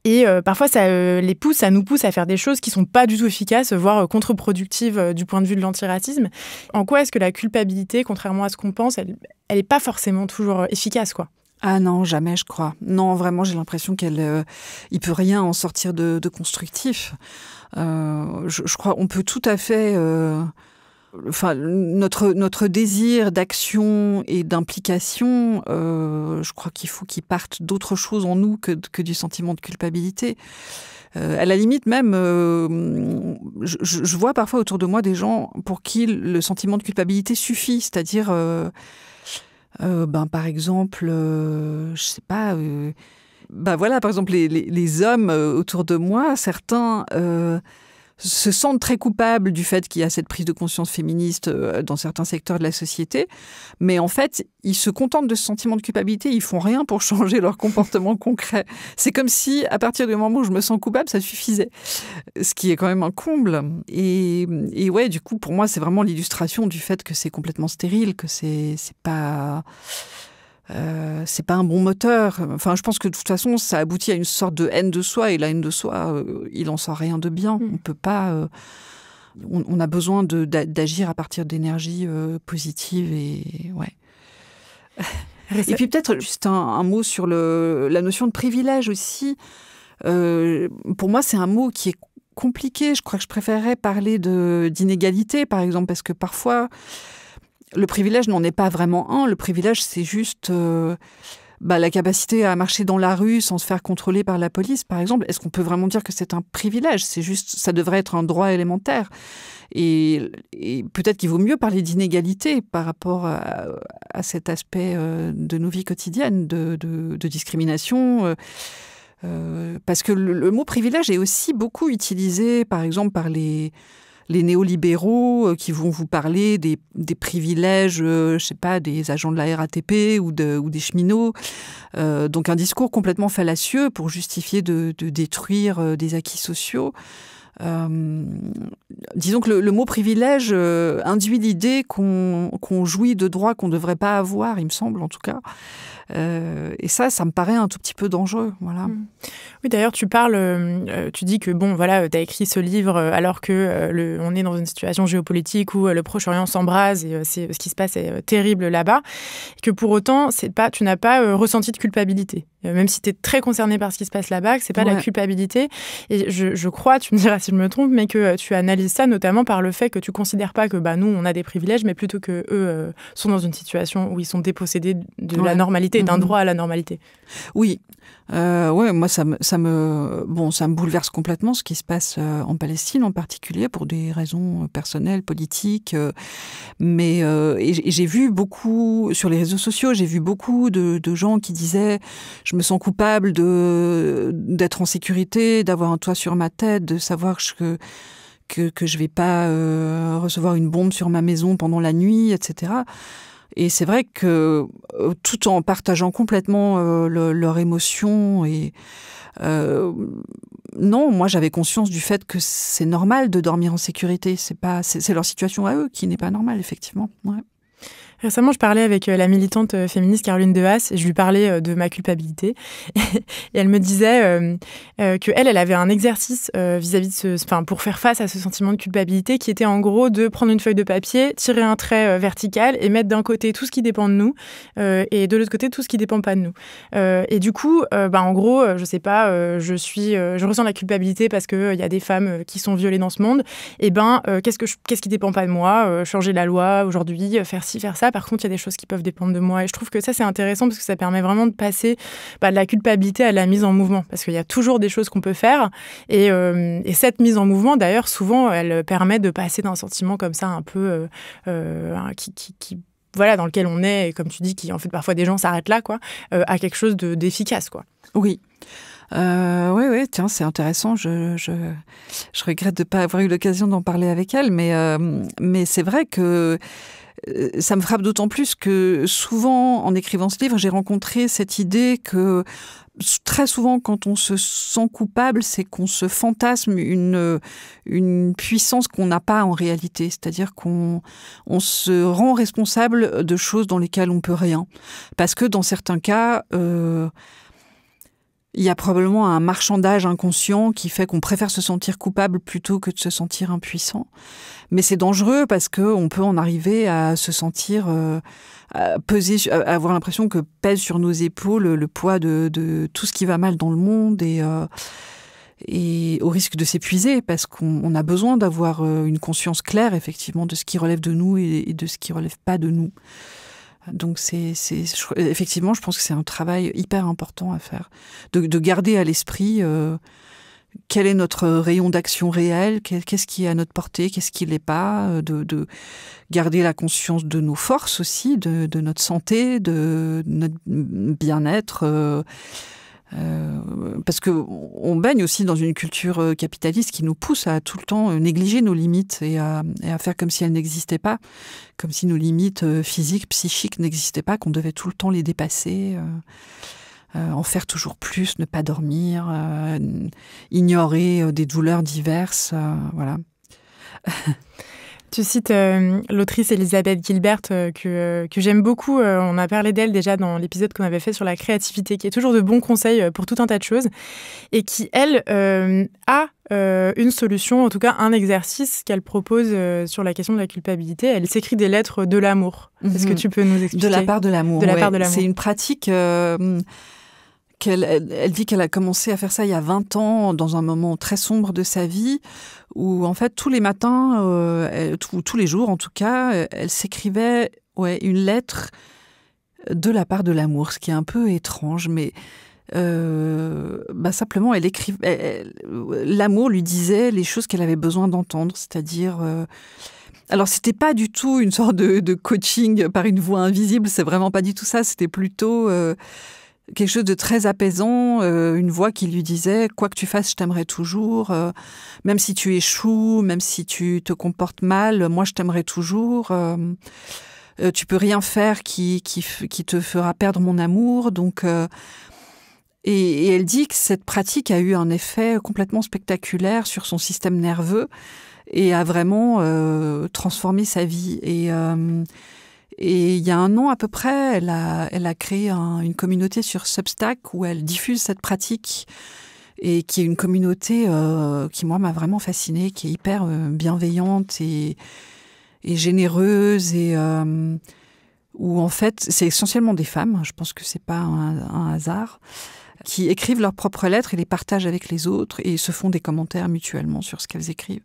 et parfois, ça les pousse, ça nous pousse à faire des choses qui sont pas du tout efficaces, voire contre-productives du point de vue de l'antiracisme. En quoi est-ce que la culpabilité, contrairement à ce qu'on pense, elle n'est pas forcément toujours efficace, quoi ah non, jamais, je crois. Non, vraiment, j'ai l'impression qu'elle, euh, il peut rien en sortir de, constructif. Euh, je, crois, on peut tout à fait. Euh, enfin, notre notre désir d'action et d'implication, euh, je crois qu'il faut qu'il parte d'autre chose en nous que, que du sentiment de culpabilité. à la limite, même, je, je, vois parfois autour de moi des gens pour qui le sentiment de culpabilité suffit, c'est-à-dire euh, ben, par exemple, euh, je sais pas. Euh, ben voilà, par exemple, les hommes autour de moi, certains se sentent très coupables du fait qu'il y a cette prise de conscience féministe euh, dans certains secteurs de la société, mais en fait, ils se contentent de ce sentiment de culpabilité, ils font rien pour changer leur comportement concret. C'est comme si, à partir du moment où je me sens coupable, ça suffisait, ce qui est quand même un comble. Et, ouais, du coup, pour moi, c'est vraiment l'illustration du fait que c'est complètement stérile, que c'est pas euh, c'est pas un bon moteur. Enfin, je pense que de toute façon, ça aboutit à une sorte de haine de soi, et la haine de soi, euh, il en sort rien de bien. Mm. On peut pas. Euh, on, a besoin d'agir à partir d'énergie positive et ouais. et puis peut-être juste un, mot sur le, la notion de privilège aussi. pour moi, c'est un mot qui est compliqué. Je crois que je préférerais parler d'inégalité, par exemple, parce que parfois, le privilège n'en est pas vraiment un. Le privilège, c'est juste euh, bah, la capacité à marcher dans la rue sans se faire contrôler par la police, par exemple. Est-ce qu'on peut vraiment dire que c'est un privilège C'est juste, ça devrait être un droit élémentaire. Et, peut-être qu'il vaut mieux parler d'inégalité par rapport à, cet aspect euh, de nos vies quotidiennes, de, discrimination. Euh, parce que le, mot privilège est aussi beaucoup utilisé, par exemple, par les les néolibéraux euh, qui vont vous parler des, privilèges, euh, je sais pas, des agents de la RATP ou, des cheminots. Euh, donc un discours complètement fallacieux pour justifier de, détruire des acquis sociaux. disons que le, mot privilège induit l'idée qu'on jouit de droits qu'on ne devrait pas avoir, il me semble en tout cas. Euh, et ça, ça me paraît un tout petit peu dangereux. Voilà. Mm. Oui, d'ailleurs, tu parles, euh, euh, tu dis que, bon, voilà, tu as écrit ce livre alors que on est dans une situation géopolitique où le Proche-Orient s'embrase et ce qui se passe est terrible là-bas. Et que pour autant, c'est pas, tu n'as pas ressenti de culpabilité. Euh, même si tu es très concerné par ce qui se passe là-bas, que c'est pas la culpabilité. Et je, crois, tu me diras si je me trompe, mais que euh, tu analyses ça notamment par le fait que tu considères pas que bah, nous, on a des privilèges, mais plutôt que eux euh, sont dans une situation où ils sont dépossédés de la normalité, d'un mhm. droit à la normalité. Oui. ouais, moi ça me, ça me bon ça me bouleverse complètement ce qui se passe en Palestine en particulier pour des raisons personnelles, politiques. mais et j'ai vu beaucoup sur les réseaux sociaux, j'ai vu beaucoup de, de gens qui disaient je me sens coupable de d'être en sécurité, d'avoir un toit sur ma tête, de savoir que que, que je vais pas euh, recevoir une bombe sur ma maison pendant la nuit, etc. Et c'est vrai que euh, tout en partageant complètement leurs le, leur émotion et euh, non, moi j'avais conscience du fait que c'est normal de dormir en sécurité. C'est pas, c'est leur situation à eux qui n'est pas normale effectivement. Récemment, je parlais avec euh, la militante euh, féministe Caroline Dehas et je lui parlais euh, de ma culpabilité. et elle me disait que elle, elle avait un exercice vis-à-vis de enfin, pour faire face à ce sentiment de culpabilité qui était en gros de prendre une feuille de papier, tirer un trait vertical et mettre d'un côté tout ce qui dépend de nous et de l'autre côté tout ce qui dépend pas de nous. et du coup, bah, en gros, je sais pas, je suis, je ressens la culpabilité parce que il y a des femmes qui sont violées dans ce monde. Et ben, qu'est-ce que qu'est-ce qui dépend pas de moi Changer la loi aujourd'hui, faire ci, faire ça par contre, il y a des choses qui peuvent dépendre de moi. Et je trouve que ça, c'est intéressant parce que ça permet vraiment de passer bah, de la culpabilité à la mise en mouvement. Parce qu'il y a toujours des choses qu'on peut faire. Et, euh, cette mise en mouvement, d'ailleurs, souvent, elle permet de passer d'un sentiment comme ça un peu euh, euh, qui, voilà, dans lequel on est, et comme tu dis, qui en fait parfois des gens s'arrêtent là, quoi, à quelque chose d'efficace, quoi. Oui. oui, oui, tiens, c'est intéressant. Je, je, regrette de ne pas avoir eu l'occasion d'en parler avec elle, mais, mais c'est vrai que euh, ça me frappe d'autant plus que souvent, en écrivant ce livre, j'ai rencontré cette idée que très souvent, quand on se sent coupable, c'est qu'on se fantasme une, une puissance qu'on n'a pas en réalité. C'est-à-dire qu'on on se rend responsable de choses dans lesquelles on peut rien. Parce que dans certains cas, euh, il y a probablement un marchandage inconscient qui fait qu'on préfère se sentir coupable plutôt que de se sentir impuissant. Mais c'est dangereux parce que on peut en arriver à se sentir euh, à avoir l'impression que pèse sur nos épaules le poids de, tout ce qui va mal dans le monde et euh, au risque de s'épuiser parce qu'on a besoin d'avoir euh, une conscience claire effectivement de ce qui relève de nous et, de ce qui relève pas de nous. Donc c'est effectivement, je pense que c'est un travail hyper important à faire, de, de garder à l'esprit euh, quel est notre rayon d'action réel, qu'est-ce qui est à notre portée, qu'est-ce qui l'est pas, euh, de, de, garder la conscience de nos forces aussi, de, de notre santé, de notre bien-être. Euh, euh, parce que on baigne aussi dans une culture euh, capitaliste qui nous pousse à tout le temps euh, négliger nos limites et à, faire comme si elles n'existaient pas, comme si nos limites physiques, psychiques n'existaient pas, qu'on devait tout le temps les dépasser. en faire toujours plus, ne pas dormir, ignorer des douleurs diverses, voilà. Tu cites euh, l'autrice Elisabeth Gilbert euh, que, euh, que j'aime beaucoup. on a parlé d'elle déjà dans l'épisode qu'on avait fait sur la créativité, qui est toujours de bons conseils pour tout un tas de choses et qui, elle, a une solution, en tout cas un exercice qu'elle propose sur la question de la culpabilité. Elle s'écrit des lettres de l'amour. Est-ce que mhm. tu peux nous expliquer De la part de l'amour. De la part de l'amour. C'est une pratique elle, dit qu'elle a commencé à faire ça il y a 20 ans, dans un moment très sombre de sa vie, où en fait tous les matins, euh, tous les jours en tout cas, elle s'écrivait ouais, une lettre de la part de l'amour, ce qui est un peu étrange, mais euh, bah, simplement, L'amour lui disait les choses qu'elle avait besoin d'entendre, c'est-à-dire. Euh, alors, c'était pas du tout une sorte de, coaching par une voix invisible, c'est vraiment pas du tout ça. C'était plutôt quelque chose de très apaisant, euh, une voix qui lui disait quoi que tu fasses, je t'aimerai toujours, euh, même si tu échoues, même si tu te comportes mal, moi je t'aimerai toujours. Euh, tu peux rien faire qui, qui, te fera perdre mon amour, donc. Et, elle dit que cette pratique a eu un effet complètement spectaculaire sur son système nerveux et a vraiment transformé sa vie. Et et il y a un an à peu près, elle a, elle a créé une communauté sur Substack où elle diffuse cette pratique et qui est une communauté euh, qui, moi, m'a vraiment fascinée, qui est hyper euh, bienveillante et, généreuse et euh, où, en fait, c'est essentiellement des femmes, je pense que c'est pas un, hasard, qui écrivent leurs propres lettres et les partagent avec les autres et se font des commentaires mutuellement sur ce qu'elles écrivent.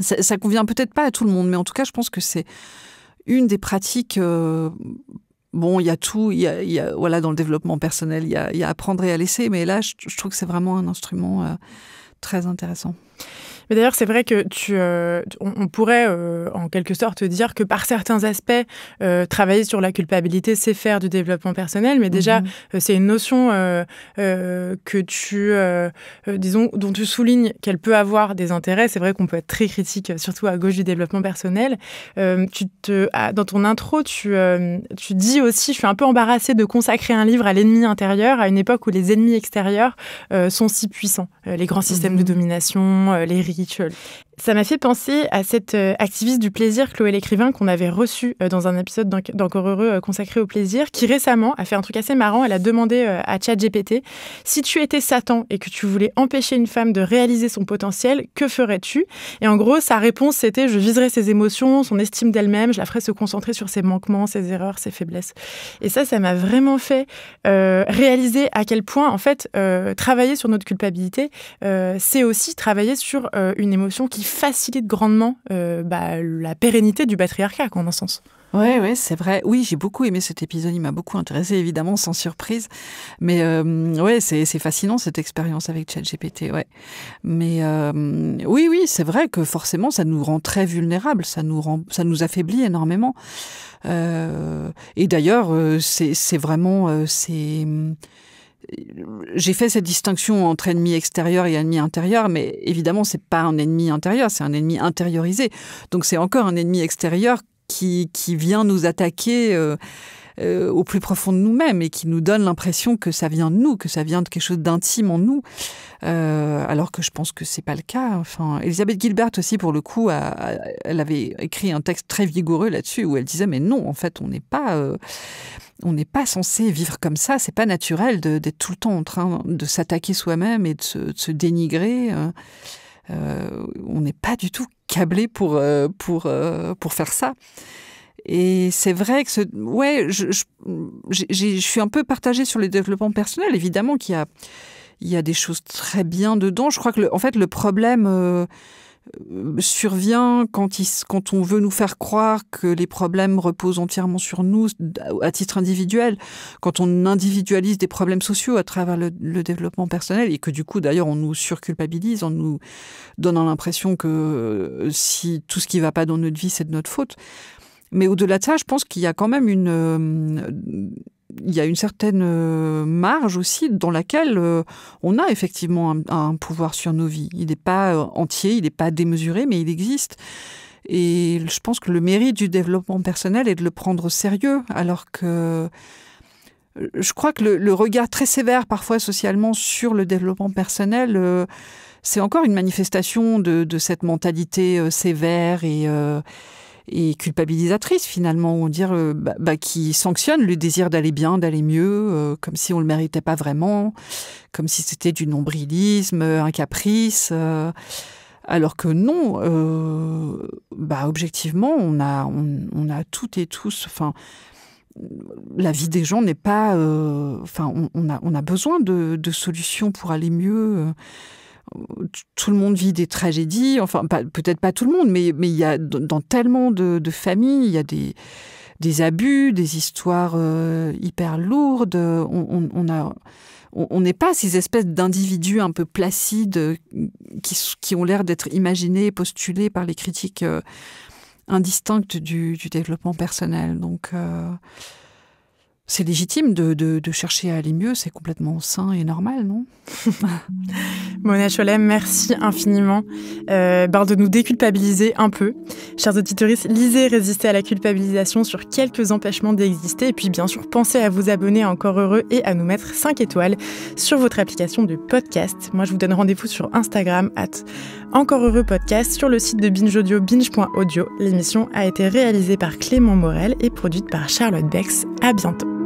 Ça, ça convient peut-être pas à tout le monde, mais en tout cas, je pense que c'est une des pratiques euh, bon, il y a tout, il y a, voilà, dans le développement personnel, il y a, apprendre et à laisser, mais là, je, trouve que c'est vraiment un instrument euh, très intéressant. Mais d'ailleurs, c'est vrai que tu, euh, on, pourrait euh, en quelque sorte dire que par certains aspects, euh, travailler sur la culpabilité, c'est faire du développement personnel. Mais déjà, mhm. c'est une notion que tu, disons, dont tu soulignes qu'elle peut avoir des intérêts. C'est vrai qu'on peut être très critique, surtout à gauche du développement personnel. tu te, ah, dans ton intro, tu, tu dis aussi, je suis un peu embarrassée de consacrer un livre à l'ennemi intérieur à une époque où les ennemis extérieurs sont si puissants, les grands systèmes de mhm. domination, les ça m'a fait penser à cette euh, activiste du plaisir, Chloé l'écrivain, qu'on avait reçue euh, dans un épisode d'Encore Heureux euh, consacré au plaisir, qui récemment a fait un truc assez marrant. Elle a demandé à GPT si tu étais Satan et que tu voulais empêcher une femme de réaliser son potentiel, que ferais-tu Et en gros, sa réponse c'était je viserais ses émotions, son estime d'elle-même, je la ferais se concentrer sur ses manquements, ses erreurs, ses faiblesses. Et ça, ça m'a vraiment fait réaliser à quel point, en fait, travailler sur notre culpabilité, c'est aussi travailler sur euh, une émotion qui facilite grandement euh, bah, la pérennité du patriarcat, en un sens. Ouais, ouais, c'est vrai. Oui, j'ai beaucoup aimé cet épisode. Il m'a beaucoup intéressé, évidemment, sans surprise. Mais euh, ouais, c'est fascinant cette expérience avec ChatGPT. Ouais. Mais euh, oui, oui, c'est vrai que forcément, ça nous rend très vulnérables. Ça nous rend, ça nous affaiblit énormément. et d'ailleurs, c'est vraiment, c'est j'ai fait cette distinction entre ennemi extérieur et ennemi intérieur, mais évidemment, c'est pas un ennemi intérieur, c'est un ennemi intériorisé. Donc, c'est encore un ennemi extérieur qui, vient nous attaquer. Euh, euh, au plus profond de nous-mêmes et qui nous donne l'impression que ça vient de nous, que ça vient de quelque chose d'intime en nous, euh, alors que je pense que c'est pas le cas. Enfin, Elisabeth Gilbert aussi, pour le coup, elle avait écrit un texte très vigoureux là-dessus où elle disait mais non, en fait, on n'est pas euh, on n'est pas censé vivre comme ça, c'est pas naturel d'être tout le temps en train de s'attaquer soi-même et de se, se dénigrer. on n'est pas du tout câblé pour, pour, pour faire ça. Et c'est vrai que ce, ouais, je, je, je, suis un peu partagée sur le développement personnel. Évidemment qu'il y a, il y a des choses très bien dedans. Je crois que, le, en fait, le problème euh, euh, survient quand, il, quand on veut nous faire croire que les problèmes reposent entièrement sur nous à titre individuel, quand on individualise des problèmes sociaux à travers le, développement personnel et que du coup, d'ailleurs, on nous surculpabilise en nous donnant l'impression que euh, si tout ce qui ne va pas dans notre vie, c'est de notre faute. Mais au-delà de ça, je pense qu'il y a quand même une, euh, il y a une certaine euh, marge aussi dans laquelle euh, on a effectivement un, pouvoir sur nos vies. Il n'est pas entier, il n'est pas démesuré, mais il existe. Et je pense que le mérite du développement personnel est de le prendre au sérieux, alors que je crois que le, regard très sévère parfois socialement sur le développement personnel, c'est encore une manifestation de, de cette mentalité sévère et et culpabilisatrice finalement, on dire euh, bah, bah, qui sanctionne le désir d'aller bien, d'aller mieux, euh, comme si on le méritait pas vraiment, comme si c'était du nombrilisme, un caprice. Euh, alors que non, bah objectivement, on a, on, a toutes et tous, enfin, la vie des gens n'est pas, enfin, on, a, on a besoin de, de solutions pour aller mieux tout le monde vit des tragédies, enfin peut-être pas tout le monde, mais, mais il y a dans tellement de, familles, il y a des, des abus, des histoires euh, hyper lourdes. On, a, on n'est pas ces espèces d'individus un peu placides euh, qui, ont l'air d'être imaginés, et postulés par les critiques euh, indistinctes du, développement personnel. Donc, c'est légitime de, chercher à aller mieux, c'est complètement sain et normal, non Mona Cholem, merci infiniment euh, de nous déculpabiliser un peu. Chers auditeurs, lisez résistez à la culpabilisation sur quelques empêchements d'exister. Et puis, bien sûr, pensez à vous abonner à Encore Heureux et à nous mettre 5 étoiles sur votre application de podcast. Moi, je vous donne rendez-vous sur Instagram, at Encore Heureux Podcast, sur le site de Binge Audio, binge.audio. L'émission a été réalisée par Clément Morel et produite par Charlotte Bex. À bientôt.